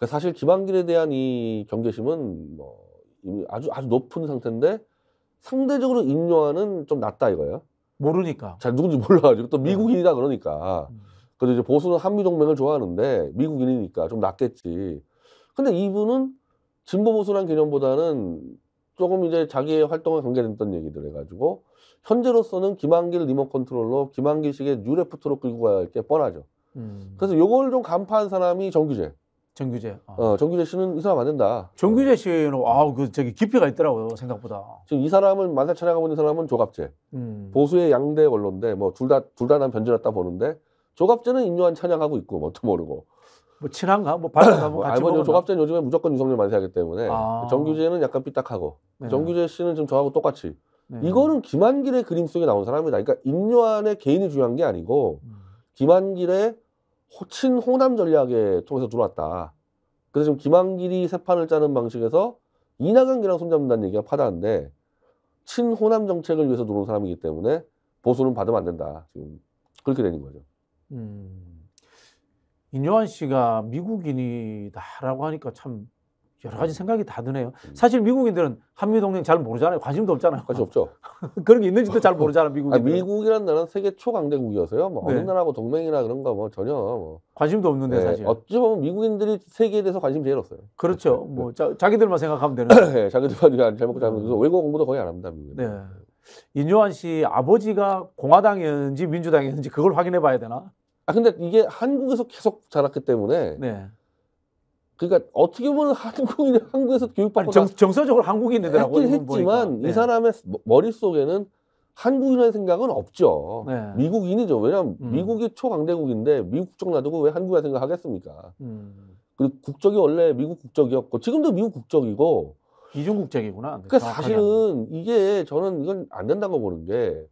그러니까 사실 기한길에 대한 이 경계심은 뭐 이미 아주 아주 높은 상태인데 상대적으로 인용하는 좀 낮다 이거예요. 모르니까. 잘 누군지 몰라가지고 또 네. 미국인이다 그러니까. 음. 그래서 이제 보수는 한미 동맹을 좋아하는데 미국인이니까 좀 낫겠지. 근데 이분은 진보 보수란 개념보다는 조금 이제 자기의 활동과 관계됐던 얘기들 해가지고 현재로서는 김한길 리모컨 트롤러 김한길식의 뉴레프트로 끌고 갈게 뻔하죠. 음. 그래서 요걸 좀 간파한 사람이 정규재. 정규재. 아. 어, 정규재 씨는 이 사람 안 된다. 정규재 씨는 아우 그 저기 깊이가 있더라고요 생각보다. 지금 이사람을 만사 찬양하고 있는 사람은 조갑재. 음. 보수의 양대 언론인데 뭐 둘 다 둘다난 변절했다 보는데 조갑재는 인류한 찬양하고 있고 뭣도 뭐 모르고. 뭐 친한가? 뭐 바른가? 뭐 같이 아니 뭐 조갑재는 요즘에 무조건 유성열 만세하기 때문에 아. 정규재는 약간 삐딱하고 네. 정규재 씨는 지금 저하고 똑같이. 네. 이거는 김한길의 그림 속에 나온 사람이다. 그러니까 인류한의 개인이 중요한 게 아니고 음. 김한길의 호친 호남 전략에 통해서 들어왔다. 그래서 지금 김한길이 새 판을 짜는 방식에서 이낙연기랑 손잡는다는 얘기가 파다한데 친호남 정책을 위해서 들어온 사람이기 때문에 보수는 받으면 안 된다. 지금 그렇게 되는 거죠. 음, 인요한 씨가 미국인이다라고 하니까 참 여러 가지 생각이 다 드네요. 사실 미국인들은 한미 동맹 잘 모르잖아요. 관심도 없잖아요. 관심 없죠. 그런 게 있는지도 잘 모르잖아요. 미국인. 미국이란 나라는 세계 초강대국이어서요. 뭐 네. 어느 나라하고 동맹이나 그런 거뭐 전혀 뭐 관심도 없는데 네. 사실. 어찌 보면 미국인들이 세계에 대해서 관심 제일 없어요. 그렇죠. 네. 뭐 자, 기들만 생각하면 되는. 네, 자기들만 잘 먹고 잘 먹고 음. 외국 공부도 거의 안 합니다. 미국은. 네. 인요한 씨 아버지가 공화당이었는지 민주당이었는지 그걸 확인해 봐야 되나? 아 근데 이게 한국에서 계속 자랐기 때문에 네. 그러니까 어떻게 보면 한국인 한국에서 교육받고 정, 정서적으로 한국인이더라고요. 했지만 네. 이 사람의 머릿 속에는 한국이라는 생각은 없죠. 네. 미국인이죠. 왜냐하면 음. 미국이 초강대국인데 미국 국적 놔두고 왜 한국이라 생각하겠습니까? 음. 그리고 국적이 원래 미국 국적이었고 지금도 미국 국적이고 이중 국적이구나. 그러니까 사실은 이게 저는 이건 안 된다고 보는 게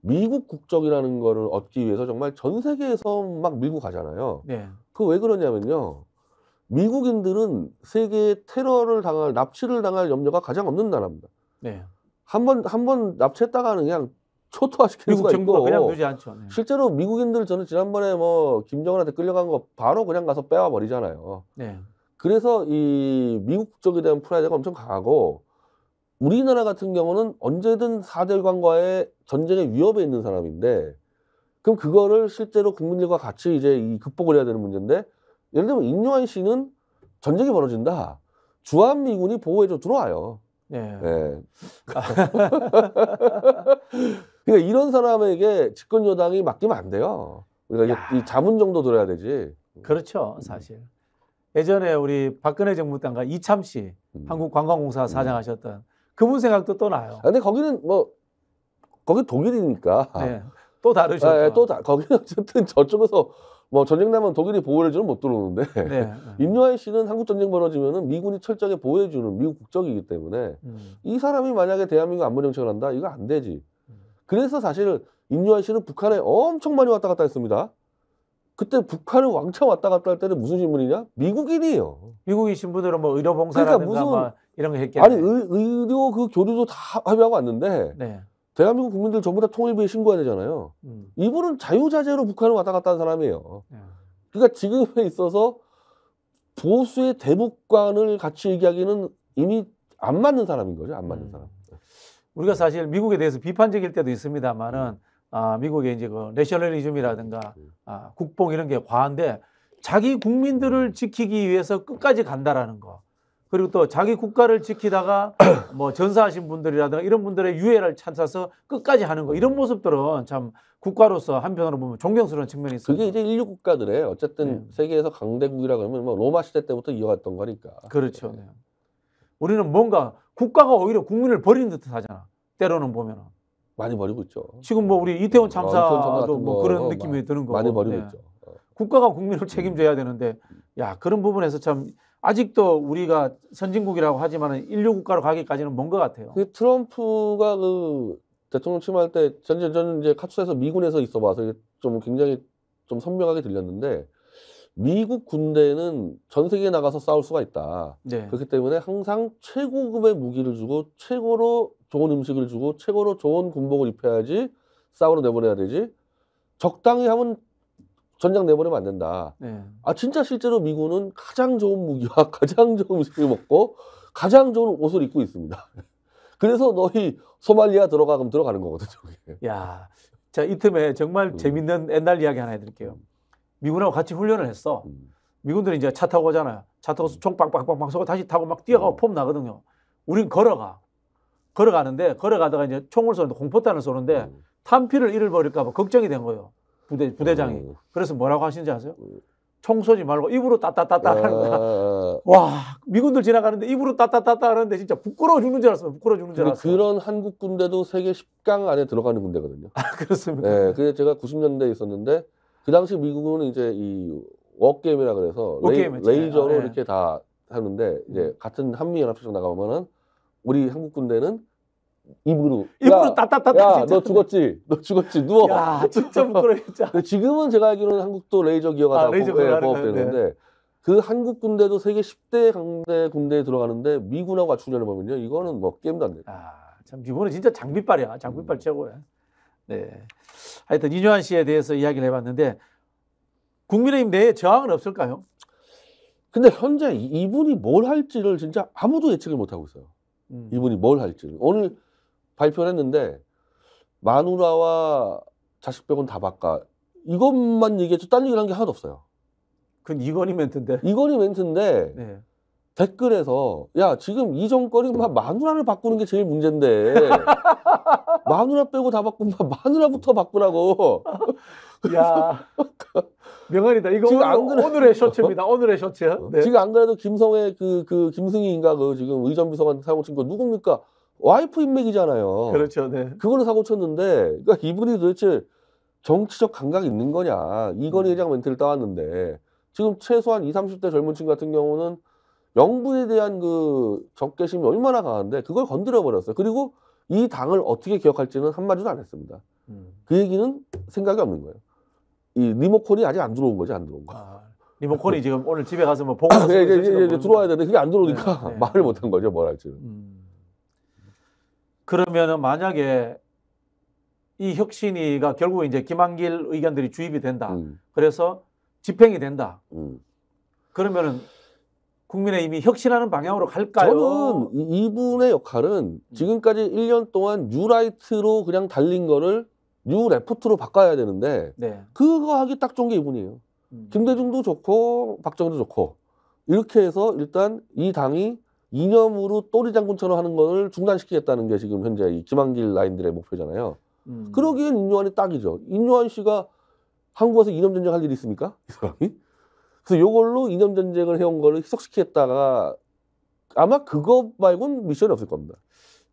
미국 국적이라는 거를 얻기 위해서 정말 전 세계에서 막 밀고 가잖아요. 네. 그왜 그러냐면요. 미국인들은 세계에 테러를 당할 납치를 당할 염려가 가장 없는 나라입니다. 네. 한번 한 번 납치했다가는 그냥 초토화시키는 미국 수가 정부 그냥 두지 않죠. 네. 실제로 미국인들 저는 지난번에 뭐 김정은한테 끌려간 거 바로 그냥 가서 빼와 버리잖아요. 네. 그래서 이 미국 쪽에 대한 프라이드가 엄청 강하고 우리나라 같은 경우는 언제든 사대관과의 전쟁의 위협에 있는 사람인데 그럼 그거를 실제로 국민들과 같이 이제 이 극복을 해야 되는 문제인데 예를 들면 임요한 씨는 전쟁이 벌어진다. 주한미군이 보호해줘 들어와요. 예. 예. 그러니까 이런 사람에게 집권 여당이 맡기면 안 돼요. 우리가 그러니까 야. 이 자문 정도 들어야 되지. 그렇죠, 사실. 예전에 우리 박근혜 정부 때가 이참 씨 음. 한국관광공사 음. 사장하셨던 그분 생각도 떠 나요. 아, 근데 거기는 뭐 거기 독일이니까 네. 또 다르죠. 예, 예, 또 다, 거기는 어쨌든 저쪽에서 뭐 전쟁 나면 독일이 보호를 주면 못 들어오는데 네. 네. 임요한 씨는 한국 전쟁 벌어지면 미군이 철저하게 보호해 주는 미국 국적이기 때문에 음. 이 사람이 만약에 대한민국 안보 정책을 한다 이거 안 되지. 음. 그래서 사실 임요한 씨는 북한에 엄청 많이 왔다 갔다 했습니다. 그때 북한을 왕창 왔다 갔다 할 때는 무슨 신분이냐? 미국인이에요. 미국인 신분으로 뭐 의료 봉사라든가 그러니까 무슨, 뭐 이런 거 했겠네. 아니 의, 의료 그 교류도 다 합의하고 왔는데 네. 대한민국 국민들 전부 다 통일부에 신고해야 되잖아요. 음. 이분은 자유자재로 북한을 왔다 갔다 한 사람이에요. 네. 그러니까 지금에 있어서 보수의 대북관을 같이 얘기하기는 이미 안 맞는 사람인 거죠. 안 맞는 음. 사람. 예. 우리가 사실 미국에 대해서 비판적일 때도 있습니다만은 음. 아, 미국의 이제 그 내셔널리즘이라든가 아, 국뽕 이런 게 과한데 자기 국민들을 음. 지키기 위해서 끝까지 간다라는 거. 그리고 또 자기 국가를 지키다가 뭐 전사하신 분들이라든가 이런 분들의 유해를 찾아서 끝까지 하는 거 이런 모습들은 참 국가로서 한편으로 보면 존경스러운 측면이 있어요. 그게 이제 인류 국가들의 어쨌든 네. 세계에서 강대국이라 그러면 뭐 로마 시대 때부터 이어왔던 거니까. 그렇죠. 네. 네. 우리는 뭔가 국가가 오히려 국민을 버리듯 하잖아. 때로는 보면 많이 버리고 있죠. 지금 뭐 우리 이태원 음, 참사도 뭐 그런 뭐 느낌이 드는 거고. 많이 버리고 네. 있죠. 어. 국가가 국민을 책임져야 되는데 야 그런 부분에서 참 아직도 우리가 선진국이라고 하지만 인류 국가로 가기까지는 먼 것 같아요. 그 트럼프가 그 대통령 취임할 때전는전 이제 카투에서 미군에서 있어봐서 좀 굉장히 좀 선명하게 들렸는데 미국 군대는 전 세계에 나가서 싸울 수가 있다. 네. 그렇기 때문에 항상 최고급의 무기를 주고 최고로 좋은 음식을 주고 최고로 좋은 군복을 입혀야지 싸우러 내보내야 되지. 적당히 하면 전장 내보내면안 된다. 네. 아 진짜 실제로 미군은 가장 좋은 무기와 가장 좋은 음식을 먹고 가장 좋은 옷을 입고 있습니다. 그래서 너희 소말리아 들어가 그럼 들어가는 거거든요. 야, 자이 틈에 정말 음. 재밌는 옛날 이야기 하나 해드릴게요. 음. 미군하고 같이 훈련을 했어. 음. 미군들이 이제 차 타고 오잖아요. 차 타고 총 빵빵빵빵 쏘고 다시 타고 막 뛰어가고 음. 폼 나거든요. 우린 걸어가. 걸어가는데 걸어가다가 이제 총을 쏘는데 공포탄을 쏘는데 음. 탄피를 잃어버릴까 봐 걱정이 된 거예요. 부대, 부대장이. 어. 그래서 뭐라고 하시는지 아세요? 청소지 말고 입으로 따따따따 하는 거야. 아. 와, 미군들 지나가는데 입으로 따따따따 하는데 진짜 부끄러워 죽는 줄 알았어요. 부끄러워 죽는 줄 알았어요. 그런 한국 군대도 세계 10강 안에 들어가는 군대거든요. 아, 그렇습니까? 네, 그래서 제가 90년대에 있었는데 그 당시 미국은 이제 이 워게임이라 그래서 워게임 레이, 저로 아, 네. 이렇게 다 하는데 이제 음. 같은 한미연합투쟁 나가면은 보 우리 한국 군대는 입으로 입으로 따따따따 너 죽었지 너 죽었지 누워 야 진짜 부끄러워 진짜 지금은 제가 알기로는 한국도 레이저 기어가 아, 다 레이저 예, 보업되는데 네. 그 한국 군대도 세계 10대 강대 군대에 들어가는데 미군하고 맞추려는 보면요 이거는 뭐 게임도 안 돼. 아참 이거는 진짜 장비빨이야 장비빨 음. 최고야. 네 하여튼 이뇨한 씨에 대해서 이야기를 해봤는데 국민의힘 내에 저항은 없을까요? 근데 현재 이분이 뭘 할지를 진짜 아무도 예측을 못 하고 있어요. 음. 이분이 뭘 할지 오늘 발표를 했는데 마누라와 자식 빼곤 다 바꿔. 이것만 얘기해도딴 얘기를 한게 하나도 없어요. 그건 이건희 멘트인데. 이건희 멘트인데 네. 댓글에서 야 지금 이 정권이 막 마누라를 바꾸는 게 제일 문제인데 마누라 빼고 다 바꾸면 마누라부터 바꾸라고. 야 명언이다. 이거 지금 오늘, 그래. 오늘의 셔츠입니다. 오늘의 셔츠. 네. 지금 안 그래도 김성애 그그 그 김승희인가 그 지금 의전비서관 사고 친거 누굽니까? 와이프 인맥이잖아요. 그렇죠. 네. 그걸로 사고 쳤는데 그러니까 이분이 도대체 정치적 감각이 있는 거냐. 이건희 음. 회장 멘트를 따왔는데 지금 최소한 20, 30대 젊은 층 같은 경우는 영부에 대한 그 적개심이 얼마나 강한데 그걸 건드려 버렸어요. 그리고 이 당을 어떻게 기억할지는 한마디도 안 했습니다. 음. 그 얘기는 생각이 없는 거예요. 이 리모컨이 아직 안 들어온 거지 안 들어온 거. 아, 리모컨이 지금 오늘 집에 가서 뭐 보고 네, 이제, 이제, 이제 들어와야 되는데 그게 안 들어오니까 네, 네. 말을 못 한 거죠 뭐랄지. 음. 그러면은 만약에 이 혁신이가 결국 이제 김한길 의견들이 주입이 된다. 음. 그래서 집행이 된다. 음. 그러면은 국민의 이미 혁신하는 방향으로 갈까요? 저는 이분의 역할은 음. 지금까지 1년 동안 뉴라이트로 그냥 달린 거를 뉴레프트로 바꿔야 되는데 네. 그거 하기 딱 좋은 게 이분이에요. 음. 김대중도 좋고 박정희도 좋고 이렇게 해서 일단 이 당이 이념으로 또리 장군처럼 하는 거를 중단시키겠다는 게 지금 현재 이 김한길 라인들의 목표잖아요. 음. 그러기엔 인요한이 딱이죠. 인요한 씨가 한국에서 이념 전쟁 할 일이 있습니까? 이 사람이? 그래서 요걸로 이념 전쟁을 해온 거를 희석시키겠다가 아마 그거 말고는 미션이 없을 겁니다.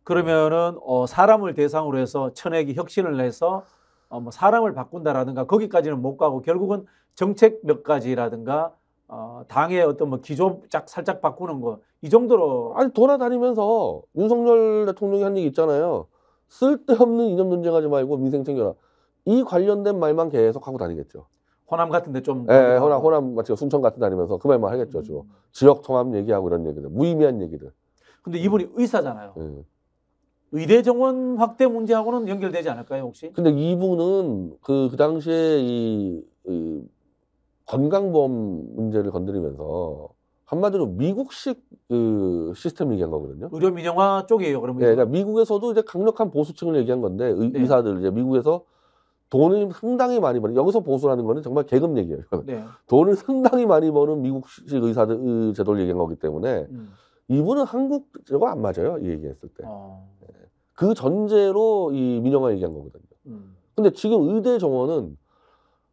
그러면은 어, 사람을 대상으로 해서 천액이 혁신을 해서 어, 뭐 사람을 바꾼다라든가 거기까지는 못 가고 결국은 정책 몇 가지라든가 어, 당의 어떤 뭐 기조 짝 살짝 바꾸는 거 이 정도로 아니 돌아다니면서 윤석열 대통령이 한 얘기 있잖아요. 쓸데없는 이념 논쟁하지 말고 민생 챙겨라. 이 관련된 말만 계속 하고 다니겠죠. 호남 같은데 좀 예, 예 호남 호남 마치 순천 같은 다니면서 그 말만 하겠죠. 주로 음. 지역 통합 얘기하고 이런 얘기들 무의미한 얘기들. 근데 이분이 음. 의사잖아요. 예. 의대 정원 확대 문제하고는 연결되지 않을까요 혹시? 근데 이분은 그그 그 당시에 이, 이 건강보험 문제를 건드리면서 한마디로 미국식 그 시스템 얘기한 거거든요. 의료 민영화 쪽이에요. 그러면 네, 그러니까 미국에서도 이제 강력한 보수층을 얘기한 건데 의, 네. 사들 이제 미국에서 돈을 상당히 많이 버는 여기서 보수라는 거는 정말 계급 얘기예요. 네. 돈을 상당히 많이 버는 미국식 의사들 의 제도를 얘기한 거기 때문에 음. 이분은 한국 제도가 안 맞아요. 이 얘기했을 때. 아. 네. 그 전제로 이 민영화 얘기한 거거든요. 음. 근데 지금 의대 정원은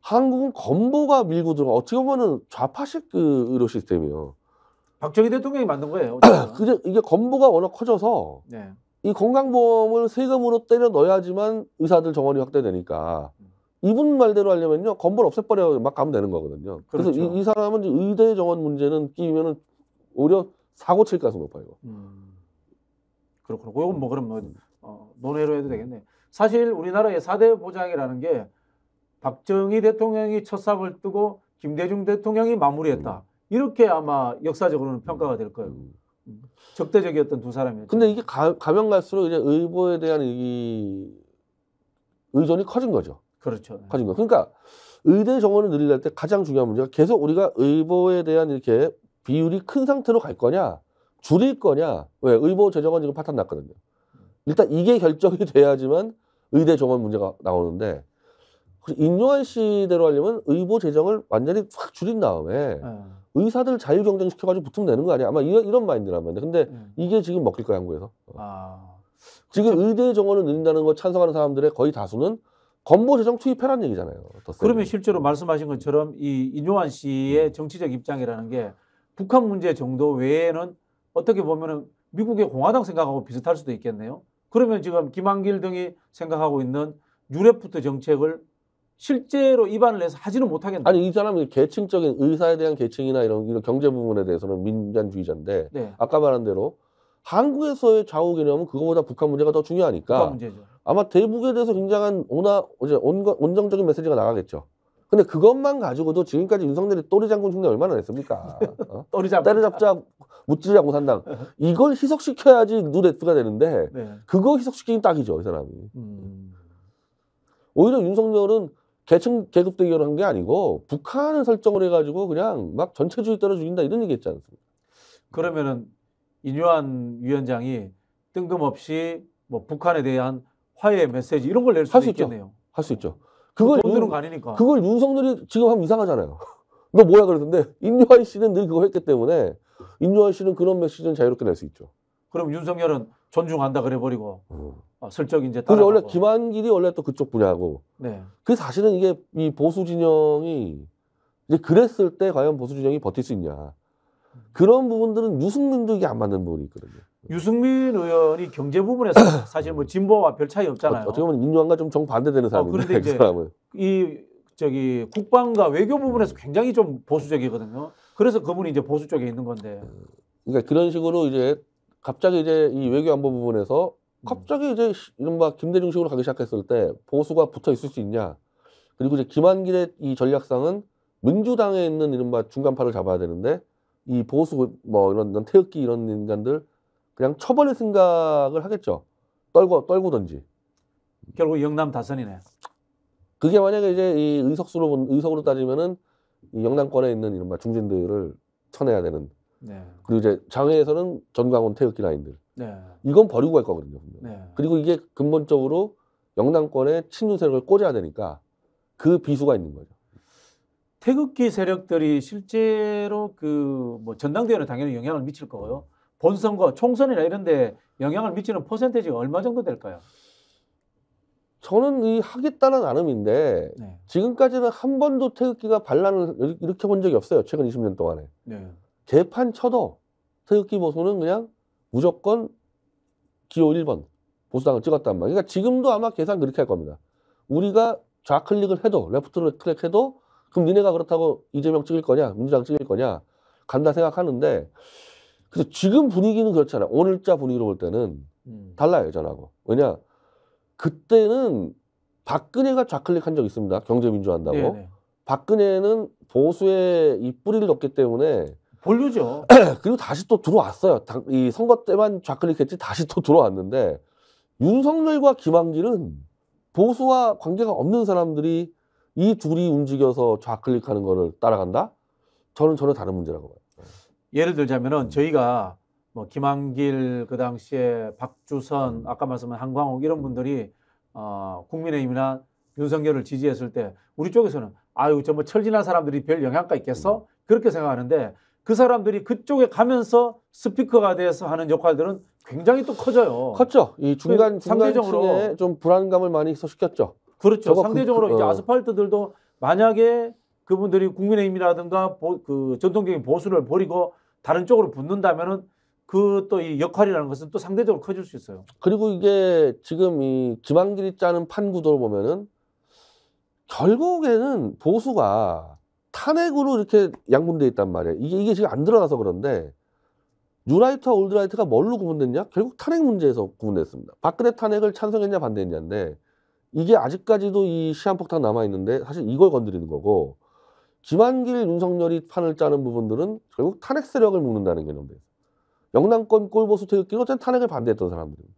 한국은 건보가 밀고 들어가 어떻게 보면은 좌파식 그 의료 시스템이에요. 박정희 대통령이 만든 거예요. 그게 이게 건보가 워낙 커져서 네. 이 건강보험을 세금으로 때려 넣어야지만 의사들 정원이 확대되니까 음. 이분 말대로 하려면요 건보를 없애버려 막 가면 되는 거거든요. 그렇죠. 그래서 이, 그렇죠. 이, 사람은 의대 정원 문제는 끼면은 오히려 사고 칠 가능성이 높아요. 음. 그렇군요. 이건 뭐 그럼 뭐 음. 어, 논외로 해도 되겠네. 사실 우리나라의 사대 보장이라는 게 박정희 대통령이 첫 삽을 뜨고 김대중 대통령이 마무리했다. 음. 이렇게 아마 역사적으로는 평가가 될 거예요. 음. 음. 적대적이었던 두 사람이었죠. 근데 이게 가, 가면 갈수록 이제 의보에 대한 이 의존이 커진 거죠. 그렇죠. 네. 커진 거. 그러니까 의대 정원을 늘릴 때 가장 중요한 문제가 계속 우리가 의보에 대한 이렇게 비율이 큰 상태로 갈 거냐, 줄일 거냐. 왜 의보 재정원 지금 파탄 났거든요. 일단 이게 결정이 돼야지만 의대 정원 문제가 나오는데 인요한 시대로 하려면 의보 재정을 완전히 확 줄인 다음에 네. 의사들 자유 경쟁 시켜가지고 붙으면 되는 거 아니야? 아마 이런, 이런 마인드라데 근데 네. 이게 지금 먹힐 거야 한국에서. 어. 아, 지금 의대 정원을 늘린다는 거 찬성하는 사람들의 거의 다수는 건보 재정 투입해라는 얘기잖아요. 그러면 실제로 말씀하신 것처럼 이 인요한 씨의 음. 정치적 입장이라는 게 북한 문제 정도 외에는 어떻게 보면은 미국의 공화당 생각하고 비슷할 수도 있겠네요. 그러면 지금 김한길 등이 생각하고 있는 유레프트 정책을 실제로 입안을 해서 하지는 못하겠네 아니 이 사람이 계층적인 의사에 대한 계층이나 이런, 이런 경제 부분에 대해서는 민간주의자인데 네. 아까 말한 대로 한국에서의 좌우 개념은 그거보다 북한 문제가 더 중요하니까 북한 아마 대북에 대해서 굉장한 온화 이제 온, 정적인 메시지가 나가겠죠. 근데 그것만 가지고도 지금까지 윤석열이 또리 장군 흉내 얼마나 냈습니까? 어? 또리 잡 때려잡자 묻지르자고 산당 이걸 희석시켜야지 누레스가 되는데 네. 그거 희석시키긴 딱이죠 이 사람이. 음. 오히려 윤석열은 계층 계급 대결을 한게 아니고 북한을 설정을 해가지고 그냥 막 전체주의 떨어 죽인다 이런 얘기 했지 않습니까? 그러면은 인요한 위원장이 뜬금없이 뭐 북한에 대한 화해 메시지 이런 걸 낼 수 있겠네요. 할 수 있죠. 그 그걸 돈 드는 가 아니니까. 그걸 윤석열이 지금 하면 이상하잖아요. 너 뭐야 그러던데 인요한 씨는 늘 그거 했기 때문에 인요한 씨는 그런 메시지는 자유롭게 낼 수 있죠. 그럼 윤석열은 존중한다 그래버리고 음. 아, 슬쩍 이제 그리고 원래 김한길이 원래 또 그쪽 분야고. 네. 그 사실은 이게 이 보수 진영이 이제 그랬을 때 과연 보수 진영이 버틸 수 있냐. 그런 부분들은 유승민도 이게 안 맞는 부분이 있거든요. 유승민 의원이 경제 부분에서 사실 뭐 진보와 별 차이 없잖아요. 어, 떻게 보면 민주당과 좀 정반대되는 어, 사람인데 어, 그 사람은. 이 저기 국방과 외교 부분에서 음. 굉장히 좀 보수적이거든요. 그래서 그분이 이제 보수 쪽에 있는 건데. 음. 그러니까 그런 식으로 이제 갑자기 이제 이 외교 안보 부분에서 음. 갑자기 이제 이른바 김대중식으로 가기 시작했을 때 보수가 붙어 있을 수 있냐. 그리고 이제 김한길의 이 전략상은 민주당에 있는 이른바 중간파를 잡아야 되는데 이 보수 뭐 이런 태극기 이런 인간들 그냥 처벌의 생각을 하겠죠. 떨고 떨고든지. 결국 영남 다선이네. 그게 만약에 이제 이 의석수로 의석으로 따지면은 이 영남권에 있는 이른바 중진들을 쳐내야 되는. 네. 그리고 이제 장외에서는 전광훈 태극기 라인들. 네. 이건 버리고 갈 거거든요. 네. 그리고 이게 근본적으로 영남권에 친윤 세력을 꽂아야 되니까 그 비수가 있는 거죠. 태극기 세력들이 실제로 그뭐 전당대회는 당연히 영향을 미칠 거고요. 본선거, 총선이나 이런데 영향을 미치는 퍼센테이지가 얼마 정도 될까요? 저는 이 하겠다는 나름인데 네. 지금까지는 한 번도 태극기가 반란을 일으켜 본 적이 없어요. 최근 20년 동안에. 네. 개판 쳐도 태극기 보수는 그냥 무조건 기호 1번 보수당을 찍었단 말이에요. 그러니까 지금도 아마 계산 그렇게 할 겁니다. 우리가 좌클릭을 해도 레프트를 클릭해도 그럼 니네가 그렇다고 이재명 찍을 거냐 민주당 찍을 거냐 간다 생각하는데 그래서 지금 분위기는 그렇잖아요. 오늘자 분위기로 볼 때는 음. 달라요 전하고 왜냐 그때는 박근혜가 좌클릭한 적 있습니다. 경제민주화한다고. 네네. 박근혜는 보수의 이 뿌리를 넣기 때문에 본류죠. 그리고 다시 또 들어왔어요. 이 선거 때만 좌클릭했지 다시 또 들어왔는데 윤석열과 김한길은 보수와 관계가 없는 사람들이 이 둘이 움직여서 좌클릭하는 거를 따라간다? 저는 전혀 다른 문제라고 봐요. 예를 들자면은 음. 저희가 뭐 김한길 그 당시에 박주선 음. 아까 말씀한 한광욱 이런 분들이 어 국민의힘이나 윤석열을 지지했을 때 우리 쪽에서는 아유 저 뭐 철진한 사람들이 별 영향가 있겠어 음. 그렇게 생각하는데 그 사람들이 그쪽에 가면서 스피커가 돼서 하는 역할들은 굉장히 또 커져요. 컸죠. 이 네, 중간 상대적으로 좀 불안감을 많이 소시켰죠. 그렇죠. 상대적으로 그, 어. 이제 아스팔트들도 만약에 그분들이 국민의힘이라든가 보, 그 전통적인 보수를 버리고 다른 쪽으로 붙는다면은 그 또 이 역할이라는 것은 또 상대적으로 커질 수 있어요. 그리고 이게 지금 이 김한길이 짜는 판구도를 보면은 결국에는 보수가 탄핵으로 이렇게 양분돼 있단 말이야. 이게, 이게 지금 안 들어가서 그런데 뉴라이트와 올드라이트가 뭘로 구분됐냐? 결국 탄핵 문제에서 구분됐습니다. 박근혜 탄핵을 찬성했냐 반대했냐인데 이게 아직까지도 이 시한폭탄 남아있는데 사실 이걸 건드리는 거고 김한길, 윤석열이 판을 짜는 부분들은 결국 탄핵 세력을 묶는다는 개념이에요. 영남권 꼴보수 태극기는 어쨌든 탄핵을 반대했던 사람들입니다.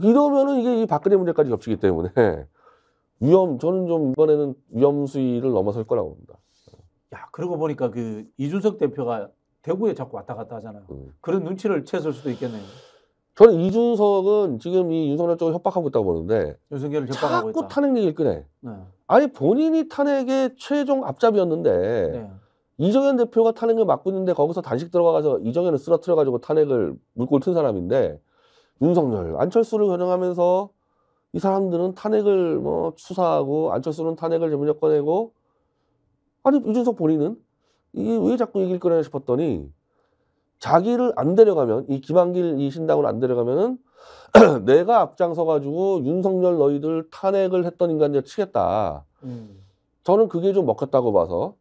이러면은 이게 이 박근혜 문제까지 겹치기 때문에 위험 저는 좀 이번에는 위험 수위를 넘어설 거라고 봅니다. 야 그러고 보니까 그 이준석 대표가 대구에 자꾸 왔다 갔다 하잖아요. 음. 그런 눈치를 채을 수도 있겠네요. 저는 이준석은 지금 이 윤석열 쪽을 협박하고 있다고 보는데 윤석열을 협박하고 자꾸 있다. 탄핵 얘기를 꺼내. 네. 아니 본인이 탄핵의 최종 앞잡이였는데 네. 이정현 대표가 탄핵을 맡고 있는데 거기서 단식 들어가서 이정현을 쓰러뜨려가지고 탄핵을 물꼬를 튼 사람인데 윤석열 안철수를 겨냥하면서 이 사람들은 탄핵을 뭐 수사하고 안철수는 탄핵을 전문적 꺼내고 아니 유준석 본인은 이게 왜 자꾸 얘기를 꺼내냐 싶었더니 자기를 안 데려가면 이 김한길 이 신당을 안 데려가면은 내가 앞장서 가지고 윤석열 너희들 탄핵을 했던 인간들 치겠다. 음. 저는 그게 좀 먹혔다고 봐서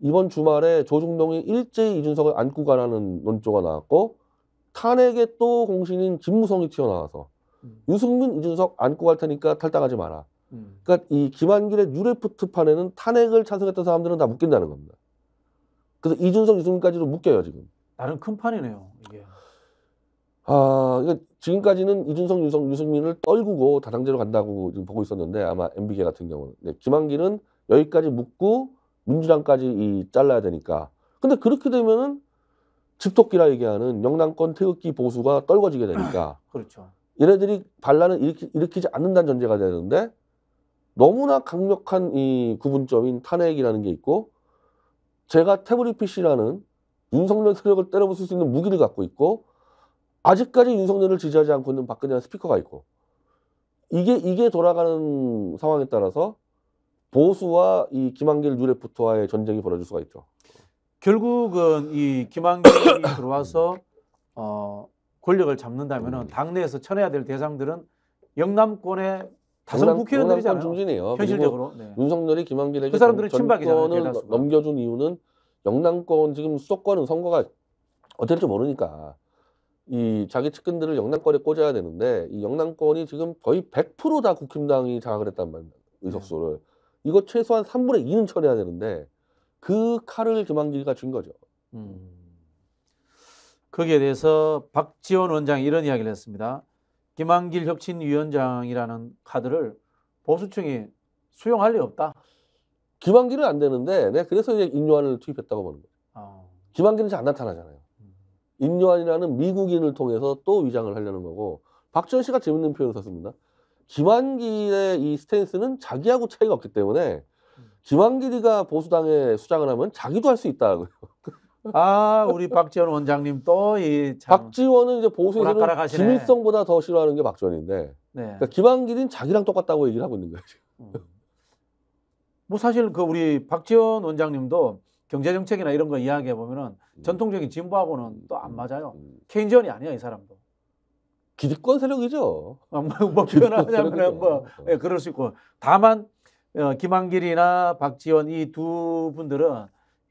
이번 주말에 조중동이 일제히 이준석을 안고 가라는 논조가 나왔고 탄핵에 또 공신인 김무성이 튀어나와서 음. 유승민, 이준석 안고 갈 테니까 탈당하지 마라. 음. 그러니까 이 김한길의 유레프트판에는 탄핵을 찬성했던 사람들은 다 묶인다는 겁니다. 그래서 이준석, 유승민까지도 묶여요 지금. 나름 큰 판이네요. 이게. 아, 그러니까 지금까지는 이준석, 유성, 유승민을 떨구고 다당제로 간다고 지금 보고 있었는데 아마 MB계 같은 경우는 네, 김한길은 여기까지 묶고 민주당까지 이 잘라야 되니까. 근데 그렇게 되면은 집토끼라 얘기하는 영남권 태극기 보수가 떨궈지게 되니까. 그렇죠. 얘네들이 반란을 일으키, 지 않는다는 전제가 되는데 너무나 강력한 이 구분점인 탄핵이라는 게 있고 제가 태브리피 씨라는 윤석열 세력을 때려부술 수 있는 무기를 갖고 있고 아직까지 윤석열을 지지하지 않고 있는 박근혜 스피커가 있고 이게 이게 돌아가는 상황에 따라서 보수와 이 김한길 뉴레프트와의 전쟁이 벌어질 수가 있죠. 결국은 이 김한길이 들어와서 어 권력을 잡는다면은 음. 당내에서 쳐내야 될 대상들은 영남권의 다섯 국회의원들이잖아요. 중진이에요. 현실적으로 네. 윤석열이 김한길에게 그 사람들은 친박이잖아요. 넘겨준 이유는 영남권 지금 수도권은 선거가 어떻게 지 모르니까 이 자기 측근들을 영남권에 꽂아야 되는데 이 영남권이 지금 거의 100%다 국힘당이 장악을 했단 말이에요. 의석수를. 네. 이거 최소한 3분의 2는 처리해야 되는데 그 칼을 김한길이가 준 거죠. 음. 거기에 대해서 박지원 원장이 이런 이야기를 했습니다. 김한길 혁신위원장이라는 카드를 보수층이 수용할 리 없다. 김한길은 안 되는데 네, 그래서 이제 인요한을 투입했다고 보는 거예요. 아. 김한길은 잘안 나타나잖아요. 음. 인요한이라는 미국인을 통해서 또 위장을 하려는 거고 박지원 씨가 재밌는 표현을 썼습니다. 김한길의 이 스탠스는 자기하고 차이가 없기 때문에 음. 김한길이가 보수당의 수장을 하면 자기도 할 수 있다고요. 아 우리 박지원 원장님 또이 박지원은 이제 보수에서는 가락하 김일성보다 더 싫어하는 게 박지원인데 네. 그러니까 김한길은 자기랑 똑같다고 얘기를 하고 있는 거죠뭐 음. 사실 그 우리 박지원 원장님도 경제 정책이나 이런 거 이야기해 보면은 음. 전통적인 진보하고는 또안 음. 맞아요. 음. 케인지언이 아니야 이 사람도. 기득권 세력이죠. 아, 뭐, 뭐 표현하자면 뭐 그렇죠. 예, 그럴 수 있고 다만 어, 김한길이나 박지원 이 두 분들은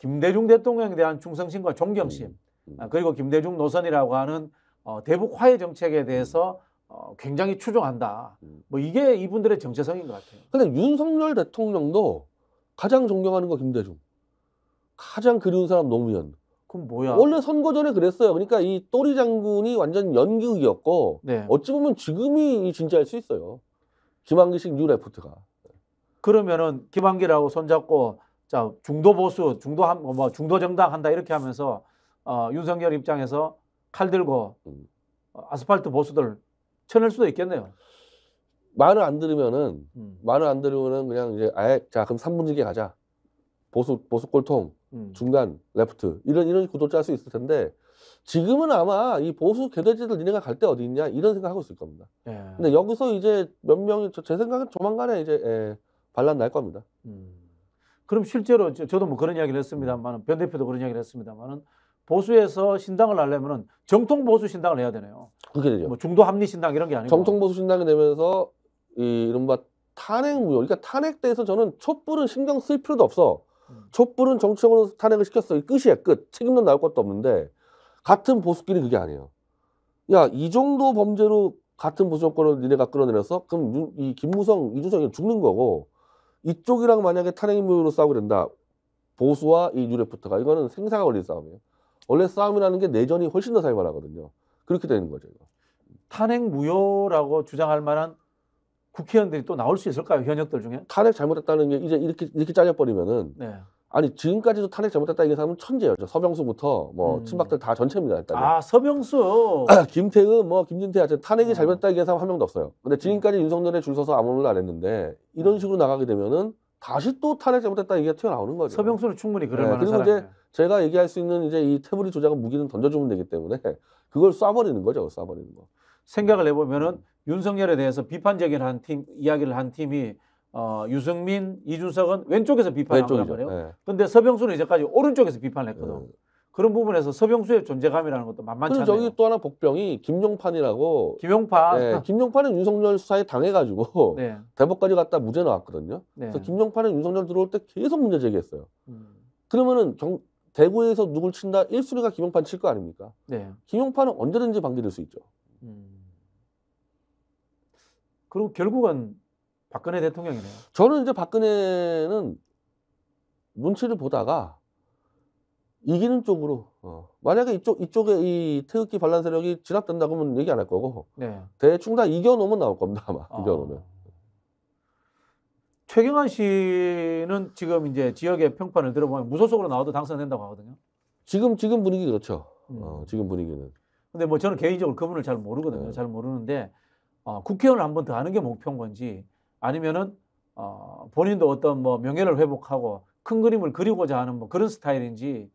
김대중 대통령에 대한 충성심과 존경심 음, 음. 아, 그리고 김대중 노선이라고 하는 어, 대북 화해 정책에 음. 대해서 어, 굉장히 추종한다. 뭐 이게 이분들의 정체성인 것 같아요. 근데 윤석열 대통령도 가장 존경하는 거 김대중. 가장 그리운 사람 노무현. 그럼 뭐야? 원래 선거 전에 그랬어요. 그러니까 이 또리 장군이 완전 연극이었고 네. 어찌 보면 지금이 진짜일 수 있어요. 김한기식 뉴레프트가. 그러면은 김한기라고 손잡고 자 중도 보수, 중도 한, 뭐 중도 정당 한다 이렇게 하면서 어, 윤석열 입장에서 칼 들고 음. 어, 아스팔트 보수들 쳐낼 수도 있겠네요. 말을 안 들으면은 음. 말을 안 들으면은 그냥 이제 아예 자 그럼 3분지게 가자. 보수 보수 꼴통 음. 중간 레프트 이런 이런 구도 짤 수 있을 텐데 지금은 아마 이 보수 개돼지들 니네가 갈 때 어디 있냐 이런 생각하고 있을 겁니다. 예. 근데 여기서 이제 몇 명이 제 생각은 조만간에 이제 예, 반란 날 겁니다. 음. 그럼 실제로 저, 도뭐 그런 이야기를 했습니다만, 변 대표도 그런 이야기를 했습니다만은 보수에서 신당을 하려면은 정통 보수 신당을 해야 되네요. 그게 되죠. 뭐 중도 합리 신당 이런 게 아니고 정통 보수 신당이 되면서 이 이른바 탄핵 무효. 그러니까 탄핵 때에서 저는 촛불은 신경 쓸 필요도 없어. 음. 촛불은 정치적으로 탄핵을 시켰어. 끝이야 끝. 책임론 나올 것도 없는데 같은 보수끼리 그게 아니에요. 야 이 정도 범죄로 같은 보수 정권을 니네가 끌어내려서 그럼 이 김무성 이준석이 죽는 거고 이쪽이랑 만약에 탄핵 임무로 싸우게 된다. 보수와 이 뉴레프트가 이거는 생사가 걸린 싸움이에요. 원래 싸움이라는 게 내전이 훨씬 더 살벌하거든요. 그렇게 되는 거죠. 이거. 탄핵 무효라고 주장할 만한 국회의원들이 또 나올 수 있을까요? 현역들 중에? 탄핵 잘못했다는 게 이제 이렇게 이렇게 잘려버리면은 네. 아니 지금까지도 탄핵 잘못했다 이긴 사람은 천재예요. 저 서병수부터 뭐 음. 친박들 다 전체입니다. 일단 아 서병수, 김태우, 뭐 김진태, 하여튼 탄핵이 어. 잘못했다 이긴 사람 한 명도 없어요. 근데 지금까지 음. 윤석열에 줄 서서 아무 말도 안 했는데 이런 음. 식으로 나가게 되면은 다시 또 탄핵 잘못했다 얘기가 튀어나오는 거죠. 서병수는 충분히 그럴 네, 만한 그리고 사람이에 이제 제가 얘기할 수 있는 이제 이 태블릿 조작은 무기는 던져주면 되기 때문에 그걸 쏴버리는 거죠. 쏴버리는 거. 생각을 해보면은 윤석열에 대해서 비판적인 한 팀 이야기를 한 팀이 어, 유승민, 이준석은 왼쪽에서 비판을 했거든요. 네. 근데 서병수는 이제까지 오른쪽에서 비판 했거든. 네. 그런 부분에서 서병수의 존재감이라는 것도 만만치 않아요. 저기 또 하나 복병이 김용판이라고. 김용판. 네, 김용판은 윤석열 수사에 당해가지고 네. 대법까지 갔다 무죄 나왔거든요. 네. 그래서 김용판은 윤석열 들어올 때 계속 문제 제기했어요. 음. 그러면은 경, 대구에서 누굴 친다 1순위가 김용판 칠 거 아닙니까? 네. 김용판은 언제든지 반기될 수 있죠. 음. 그리고 결국은 박근혜 대통령이네요. 저는 이제 박근혜는 눈치를 보다가 이기는 쪽으로 어. 만약에 이쪽 이쪽에 이 태극기 반란 세력이 진압된다 그러면 얘기 안 할 거고 네. 대충 다 이겨놓으면 나올 겁니다 아마 어. 이겨놓으면 최경환 씨는 지금 이제 지역의 평판을 들어보면 무소속으로 나와도 당선된다고 하거든요. 지금 지금 분위기 그렇죠. 음. 어, 지금 분위기는. 근데 뭐 저는 개인적으로 그분을 잘 모르거든요. 네. 잘 모르는데 어, 국회의원을 한 번 더 하는 게 목표인 건지 아니면은 어, 본인도 어떤 뭐 명예를 회복하고 큰 그림을 그리고자 하는 뭐 그런 스타일인지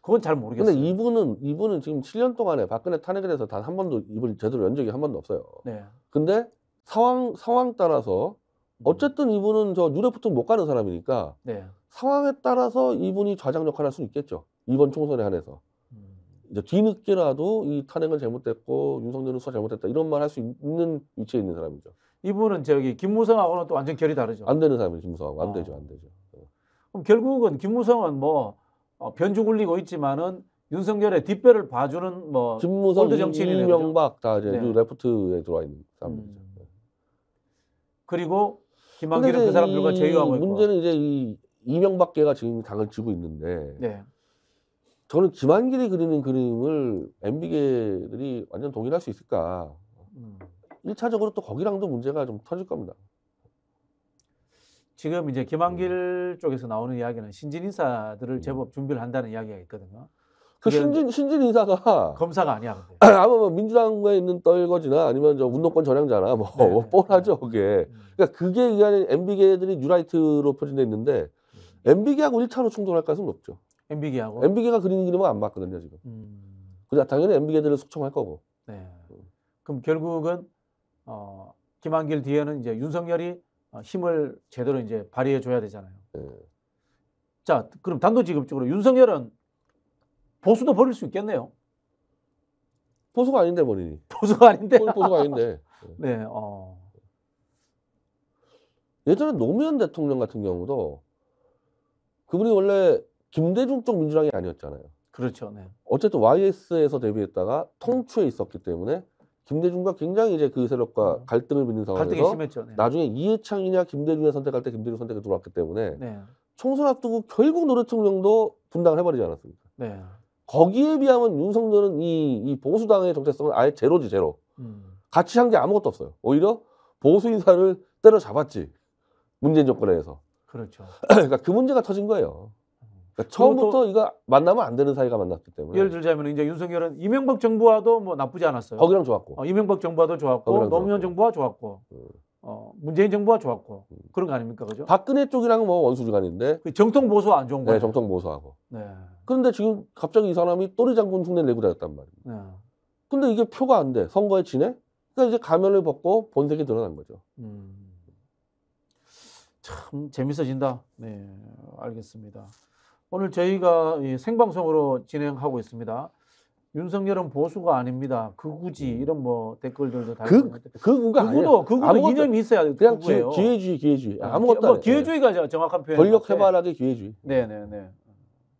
그건 잘 모르겠어요. 근데 이분은 이분은 지금 7년 동안에 박근혜 탄핵에 대해서 단 한 번도 입을 제대로 연 적이 한 번도 없어요. 네. 근데 상황 상황 따라서 음. 어쨌든 이분은 저 유레프트 못 가는 사람이니까 네. 상황에 따라서 이분이 좌장 역할을 할 수는 있겠죠. 이번 총선에 한해서. 음. 이제 뒤늦게라도 이 탄핵은 잘못됐고 윤석열은 수사 잘못됐다 이런 말 할 수 있는 위치에 있는 사람이죠. 이분은 저기 김무성하고는 또 완전 결이 다르죠. 안 되는 사람이 김무성하고 안 어. 되죠, 안 되죠. 어. 그럼 결국은 김무성은 뭐 어, 변주 굴리고 있지만은 윤석열의 뒷배를 봐주는 뭐 김무성, 드정치인 이명박 다 이제 네. 레프트에 들어와 있는 사람들이죠. 음. 네. 그리고 김한길은 그 사람들과 제휴하고 있고. 문제는 이제 이 이명박계가 지금 당을 쥐고 있는데 네. 저는 김한길이 그리는 그림을 MB계들이 완전 동일할 수 있을까? 음. 1차적으로 또 거기랑도 문제가 좀 터질 겁니다. 지금 이제 김한길 음. 쪽에서 나오는 이야기는 신진 인사들을 음. 제법 준비를 한다는 이야기가 있거든요. 그 신진 신진 인사가 검사가 아니야. 아마 뭐 민주당에 있는 떨거지나 아니면 저 운동권 전향자나 뭐, 네. 뭐 뻔하죠 그게. 음. 그러니까 그게 이하는 MB계들이 뉴라이트로 표준돼 있는데 MB계하고 음. 1차로 충돌할 가능성 높죠. MB계하고 MB계가 그리 그림은 안 맞거든요 지금. 음. 그래서 그러니까 당연히 MB계들을 숙청할 거고. 네. 그럼 결국은 어, 김한길 뒤에는 이제 윤석열이 어, 힘을 제대로 이제 발휘해 줘야 되잖아요. 네. 자, 그럼 단도직입적으로 윤석열은 보수도 버릴 수 있겠네요. 보수가 아닌데 본인이. 보수가 아닌데. 보수가 아닌데. 네. 어. 예전에 노무현 대통령 같은 경우도 그분이 원래 김대중 쪽 민주당이 아니었잖아요. 그렇죠. 네. 어쨌든 YS에서 데뷔했다가 통추에 있었기 때문에 김대중과 굉장히 이제 그 세력과 음. 갈등을 빚는 상황에서 네. 나중에 이해창이냐 김대중을 선택할 때 김대중 선택이 들어왔기 때문에 네. 총선 앞두고 결국 노래통령도 분당을 해버리지 않았습니까? 네. 거기에 비하면 윤석열은 이, 이 보수당의 정체성은 아예 제로지 제로. 음. 같이 한 게 아무것도 없어요. 오히려 보수 인사를 때려잡았지 문재인 정권에서. 그렇죠. 그러니까 그 문제가 터진 거예요. 그러니까 처음부터 이거 만나면 안 되는 사이가 만났기 때문에 예를 들자면 이제 윤석열은 이명박 정부와도 뭐 나쁘지 않았어요. 거기랑 좋았고 어, 이명박 정부와도 좋았고 노무현 좋았고. 정부와 좋았고 음. 어, 문재인 정부와 좋았고 음. 그런 거 아닙니까 그죠? 박근혜 쪽이랑은 뭐 원수지간인데 그 정통 보수 안 좋은 네, 거예요. 네, 정통 보수하고. 네. 그런데 지금 갑자기 이 사람이 또리 장군 흉내 내고 다녔단 말이에요. 네. 근데 이게 표가 안 돼. 선거에 지내? 그러니까 이제 가면을 벗고 본색이 드러난 거죠. 음. 참 재밌어진다. 네, 알겠습니다. 오늘 저희가 생방송으로 진행하고 있습니다. 윤석열은 보수가 아닙니다. 극우지 그 이런 뭐 댓글들도 다. 그 극우가 극우도 극우도 이념이 있어야 돼요. 그 그냥 극 기, 회주의 기회주의 네. 아무것도. 뭐 기회주의가 정확한 표현. 권력 해바라기 기회주의. 네네네.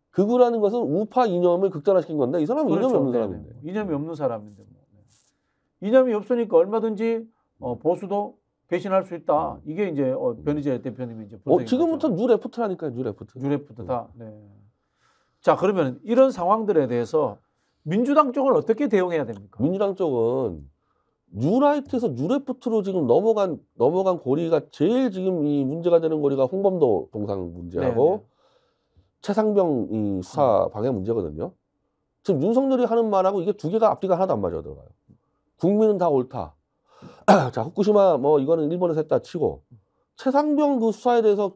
극우라는 네, 네. 그 것은 우파 이념을 극단화시킨 건데 이 사람은 그렇죠. 이념이 없는 그렇죠. 사람인데. 이념이 없는 사람인데. 뭐. 이념이 없으니까 얼마든지 어, 보수도 배신할 수 있다. 이게 이제 어, 변희재 대표님이 이제 어, 지금부터 거죠. 뉴 레프트라니까요. 뉴 레프트. 뉴 레프트다. 음. 네. 자 그러면 이런 상황들에 대해서 민주당 쪽은 어떻게 대응해야 됩니까? 민주당 쪽은 뉴라이트에서 뉴레프트로 지금 넘어간 넘어간 고리가 제일 지금 이 문제가 되는 고리가 홍범도 동상 문제하고 네네. 네. 최상병 이 수사 음. 방향 문제거든요. 지금 윤석열이 하는 말하고 이게 두 개가 앞뒤가 하나도 안 맞아 들어가요. 국민은 다 옳다. 자, 후쿠시마 뭐 이거는 일본에서 했다 치고 최상병 그 수사에 대해서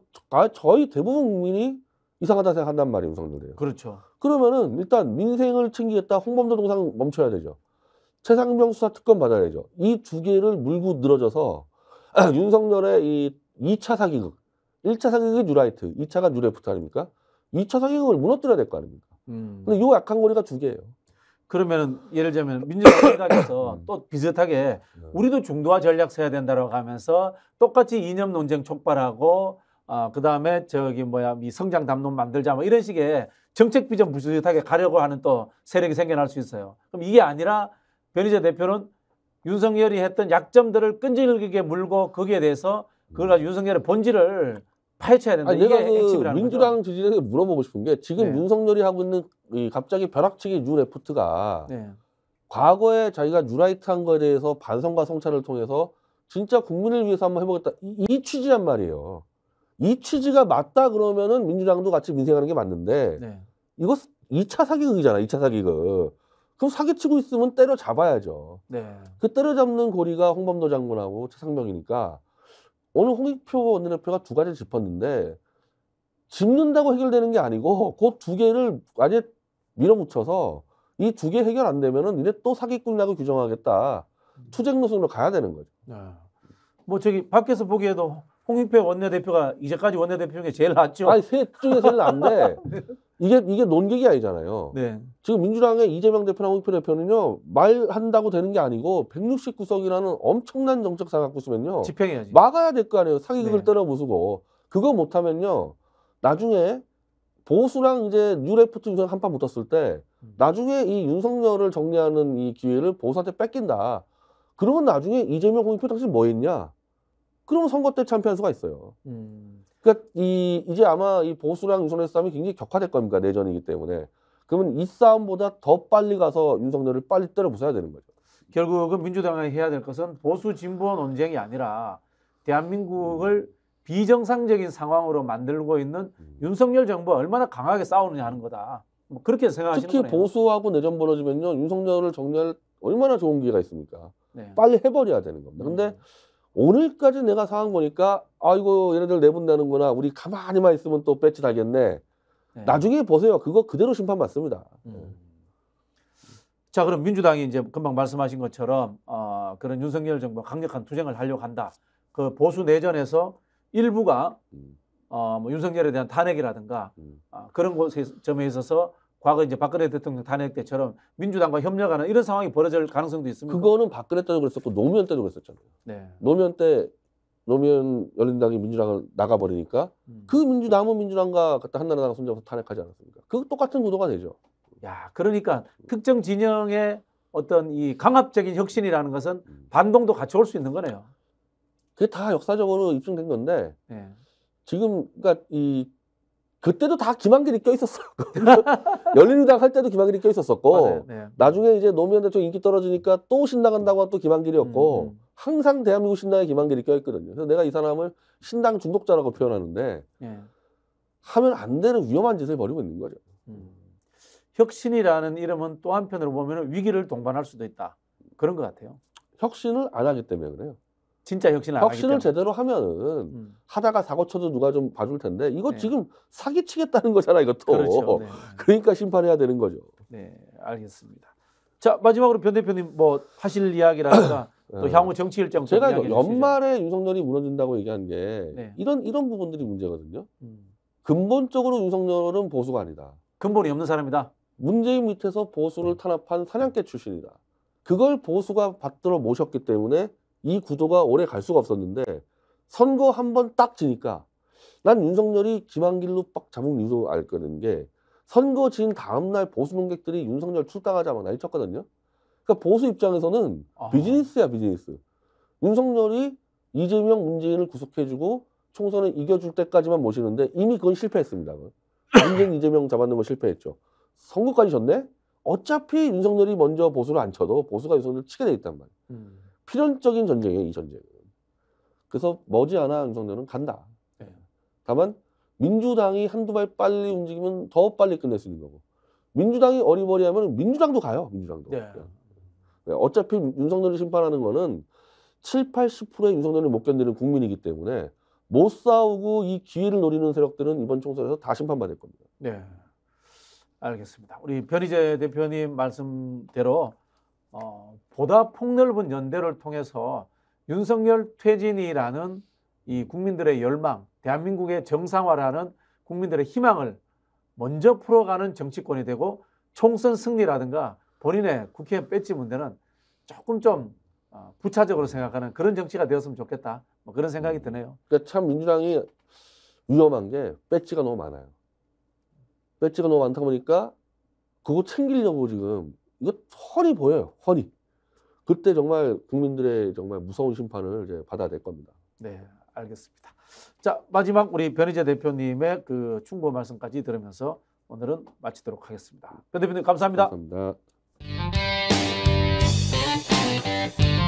저희 대부분 국민이 이상하다 생각한단 말이에요, 우상들이. 그렇죠. 그러면은 일단 민생을 챙기겠다 홍범도 동상 멈춰야 되죠. 최상병 수사 특검 받아야 되죠. 이 두 개를 물고 늘어져서 윤석열의 이 2차 사기극. 1차 사기극이 뉴라이트, 2차가 뉴레프트 아닙니까? 2차 사기극을 무너뜨려야 될 거 아닙니까? 음. 근데 요 약한 고리가 두 개예요. 그러면은 예를 들면 민주당 일각에서 음. 또 비슷하게 네. 우리도 중도화 전략 세야 된다라고 하면서 똑같이 이념 논쟁 촉발하고 어, 그 다음에 저기 뭐야 이 성장 담론 만들자 뭐 이런 식의 정책 비전 부수듯하게 가려고 하는 또 세력이 생겨날 수 있어요. 그럼 이게 아니라 변희재 대표는 윤석열이 했던 약점들을 끈질기게 물고 거기에 대해서 그걸 음. 가지고 윤석열의 본질을 파헤쳐야 된다. 아니, 내가 그 민주당 지지자에게 물어보고 싶은 게 지금 네. 윤석열이 하고 있는 이 갑자기 벼락치기 뉴 레프트가 네. 과거에 자기가 뉴라이트한 거에 대해서 반성과 성찰을 통해서 진짜 국민을 위해서 한번 해보겠다 이, 이 취지란 말이에요. 이 취지가 맞다 그러면은 민주당도 같이 민생하는 게 맞는데 네. 이거 2차 사기극이잖아. 2차 사기극. 그럼 사기치고 있으면 때려잡아야죠. 네. 그 때려잡는 고리가 홍범도 장군하고 최상병이니까 오늘 홍익표 원내대표가 두 가지를 짚었는데 짚는다고 해결되는 게 아니고 그 두 개를 아예 밀어붙여서 이 두 개 해결 안 되면은 이제 또 사기꾼이라고 규정하겠다. 음. 투쟁 노선으로 가야 되는 거죠. 네. 뭐 저기 밖에서 보기에도 홍익표 원내대표가 이제까지 원내대표 중에 제일 낫죠. 아니 셋 중에 제일 낫데 이게 이게 논객이 아니잖아요. 네. 지금 민주당의 이재명 대표랑 홍익표 대표는요 말한다고 되는 게 아니고 169석이라는 엄청난 정책 사각구시면요 집행해야지 막아야 될 거 아니에요. 사기극을 네. 때려 부수고 그거 못하면요 나중에 보수랑 이제 뉴레프트 유선 한 판 붙었을 때 음. 나중에 이 윤석열을 정리하는 이 기회를 보수한테 뺏긴다. 그러면 나중에 이재명 홍익표 당신 뭐 했냐? 그러면 선거 때 참패할 수가 있어요. 음. 그러니까 이 이제 아마 이 보수랑 유승민 싸움이 굉장히 격화될 겁니다 내전이기 때문에 그러면 이 싸움보다 더 빨리 가서 윤석열을 빨리 때려 부숴야 되는 거죠. 결국은 민주당이 해야 될 것은 보수 진보 논쟁이 아니라 대한민국을 음. 비정상적인 상황으로 만들고 있는 음. 윤석열 정부가 얼마나 강하게 싸우느냐 하는 거다. 뭐 그렇게 생각하시는 특히 거네요. 보수하고 내전 벌어지면요 윤석열을 정렬 얼마나 좋은 기회가 있습니까? 네. 빨리 해버려야 되는 겁니다. 근데 음. 오늘까지 내가 사온 거니까 아이고 얘네들 내분다는구나 우리 가만히만 있으면 또 배치 달겠네 네. 나중에 보세요 그거 그대로 심판 맞습니다 음. 네. 자 그럼 민주당이 이제 금방 말씀하신 것처럼 어, 그런 윤석열 정부 강력한 투쟁을 하려고 한다 그 보수 내전에서 일부가 음. 어, 뭐 윤석열에 대한 탄핵이라든가 음. 어, 그런 곳에 점에 있어서 과거 이제 박근혜 대통령 탄핵 때처럼 민주당과 협력하는 이런 상황이 벌어질 가능성도 있습니다. 그거는 박근혜 때도 그랬었고 노무현 때도 그랬었잖아요. 네. 노무현 때 노무현 열린당이 민주당을 나가버리니까 음. 그 민주 남은 민주당과 갖다 한나라당 손잡아서 탄핵하지 않았습니까? 그 똑같은 구도가 되죠. 야, 그러니까 특정 진영의 어떤 이 강압적인 혁신이라는 것은 음. 반동도 같이 올 수 있는 거네요. 그게 다 역사적으로 입증된 건데 네. 지금 그러니까 이 그때도 다 김한길이 껴 있었어요. 열린우당 할 때도 김한길이 껴 있었었고 네, 나중에 이제 노무현 대통령 인기 떨어지니까 또신당간다고또 김한길이었고 음, 음. 항상 대한민국 신당에 김한길이 껴 있거든요. 그래서 내가 이 사람을 신당 중독자라고 표현하는데 네. 하면 안 되는 위험한 짓을 벌이고 있는 거죠. 음. 혁신이라는 이름은 또 한편으로 보면 위기를 동반할 수도 있다. 그런 것 같아요. 혁신을 안 하기 때문에 그래요. 진짜 혁신을 혁신을 제대로 하면은 음. 하다가 사고 쳐도 누가 좀 봐줄 텐데 이거 네. 지금 사기치겠다는 거잖아 이것도. 그렇죠. 네. 그러니까 심판해야 되는 거죠. 네, 알겠습니다. 자 마지막으로 변 대표님 뭐 하실 이야기라든가 또 네. 향후 정치 일정 제가 이거 연말에 윤석열이 무너진다고 얘기한 게 네. 이런 이런 부분들이 문제거든요. 음. 근본적으로 윤석열은 보수가 아니다. 근본이 없는 사람이다. 문재인 밑에서 보수를 네. 탄압한 사냥개 출신이다. 그걸 보수가 받들어 모셨기 때문에 이 구도가 오래 갈 수가 없었는데 선거 한 번 딱 지니까 난 윤석열이 김한길로 빡 자몽 유도 알거든 게 선거 진 다음날 보수 농객들이 윤석열 출당하자 막 난리 쳤거든요. 그러니까 보수 입장에서는 아 비즈니스야 비즈니스. 윤석열이 이재명 문재인을 구속해주고 총선을 이겨줄 때까지만 모시는데 이미 그건 실패했습니다. 문재인 이재명 잡았는 거 실패했죠. 선거까지 졌네? 어차피 윤석열이 먼저 보수를 안 쳐도 보수가 윤석열 치게 돼 있단 말이에요. 음. 필연적인 전쟁이에요, 이 전쟁은. 그래서 머지않아 윤석열은 간다. 네. 다만 민주당이 한두 발 빨리 움직이면 더 빨리 끝낼 수 있는 거고 민주당이 어리버리하면 민주당도 가요, 민주당도. 네. 네. 어차피 윤석열을 심판하는 거는 7, 80%의 윤석열을 못 견디는 국민이기 때문에 못 싸우고 이 기회를 노리는 세력들은 이번 총선에서 다 심판받을 겁니다. 네. 알겠습니다. 우리 변희재 대표님 말씀대로 어, 보다 폭넓은 연대를 통해서 윤석열 퇴진이라는 이 국민들의 열망, 대한민국의 정상화라는 국민들의 희망을 먼저 풀어가는 정치권이 되고 총선 승리라든가 본인의 국회의원 뺏지 문제는 조금 좀 부차적으로 어, 생각하는 그런 정치가 되었으면 좋겠다. 뭐 그런 생각이 드네요. 그러니까 참 민주당이 위험한 게 배지가 너무 많아요. 배지가 너무 많다 보니까 그거 챙기려고 지금 이거 훤히 보여요. 훤히. 그때 정말 국민들의 정말 무서운 심판을 이제 받아낼 겁니다. 네, 알겠습니다. 자, 마지막 우리 변희재 대표님의 그 충고 말씀까지 들으면서 오늘은 마치도록 하겠습니다. 변 대표님 감사합니다. 감사합니다.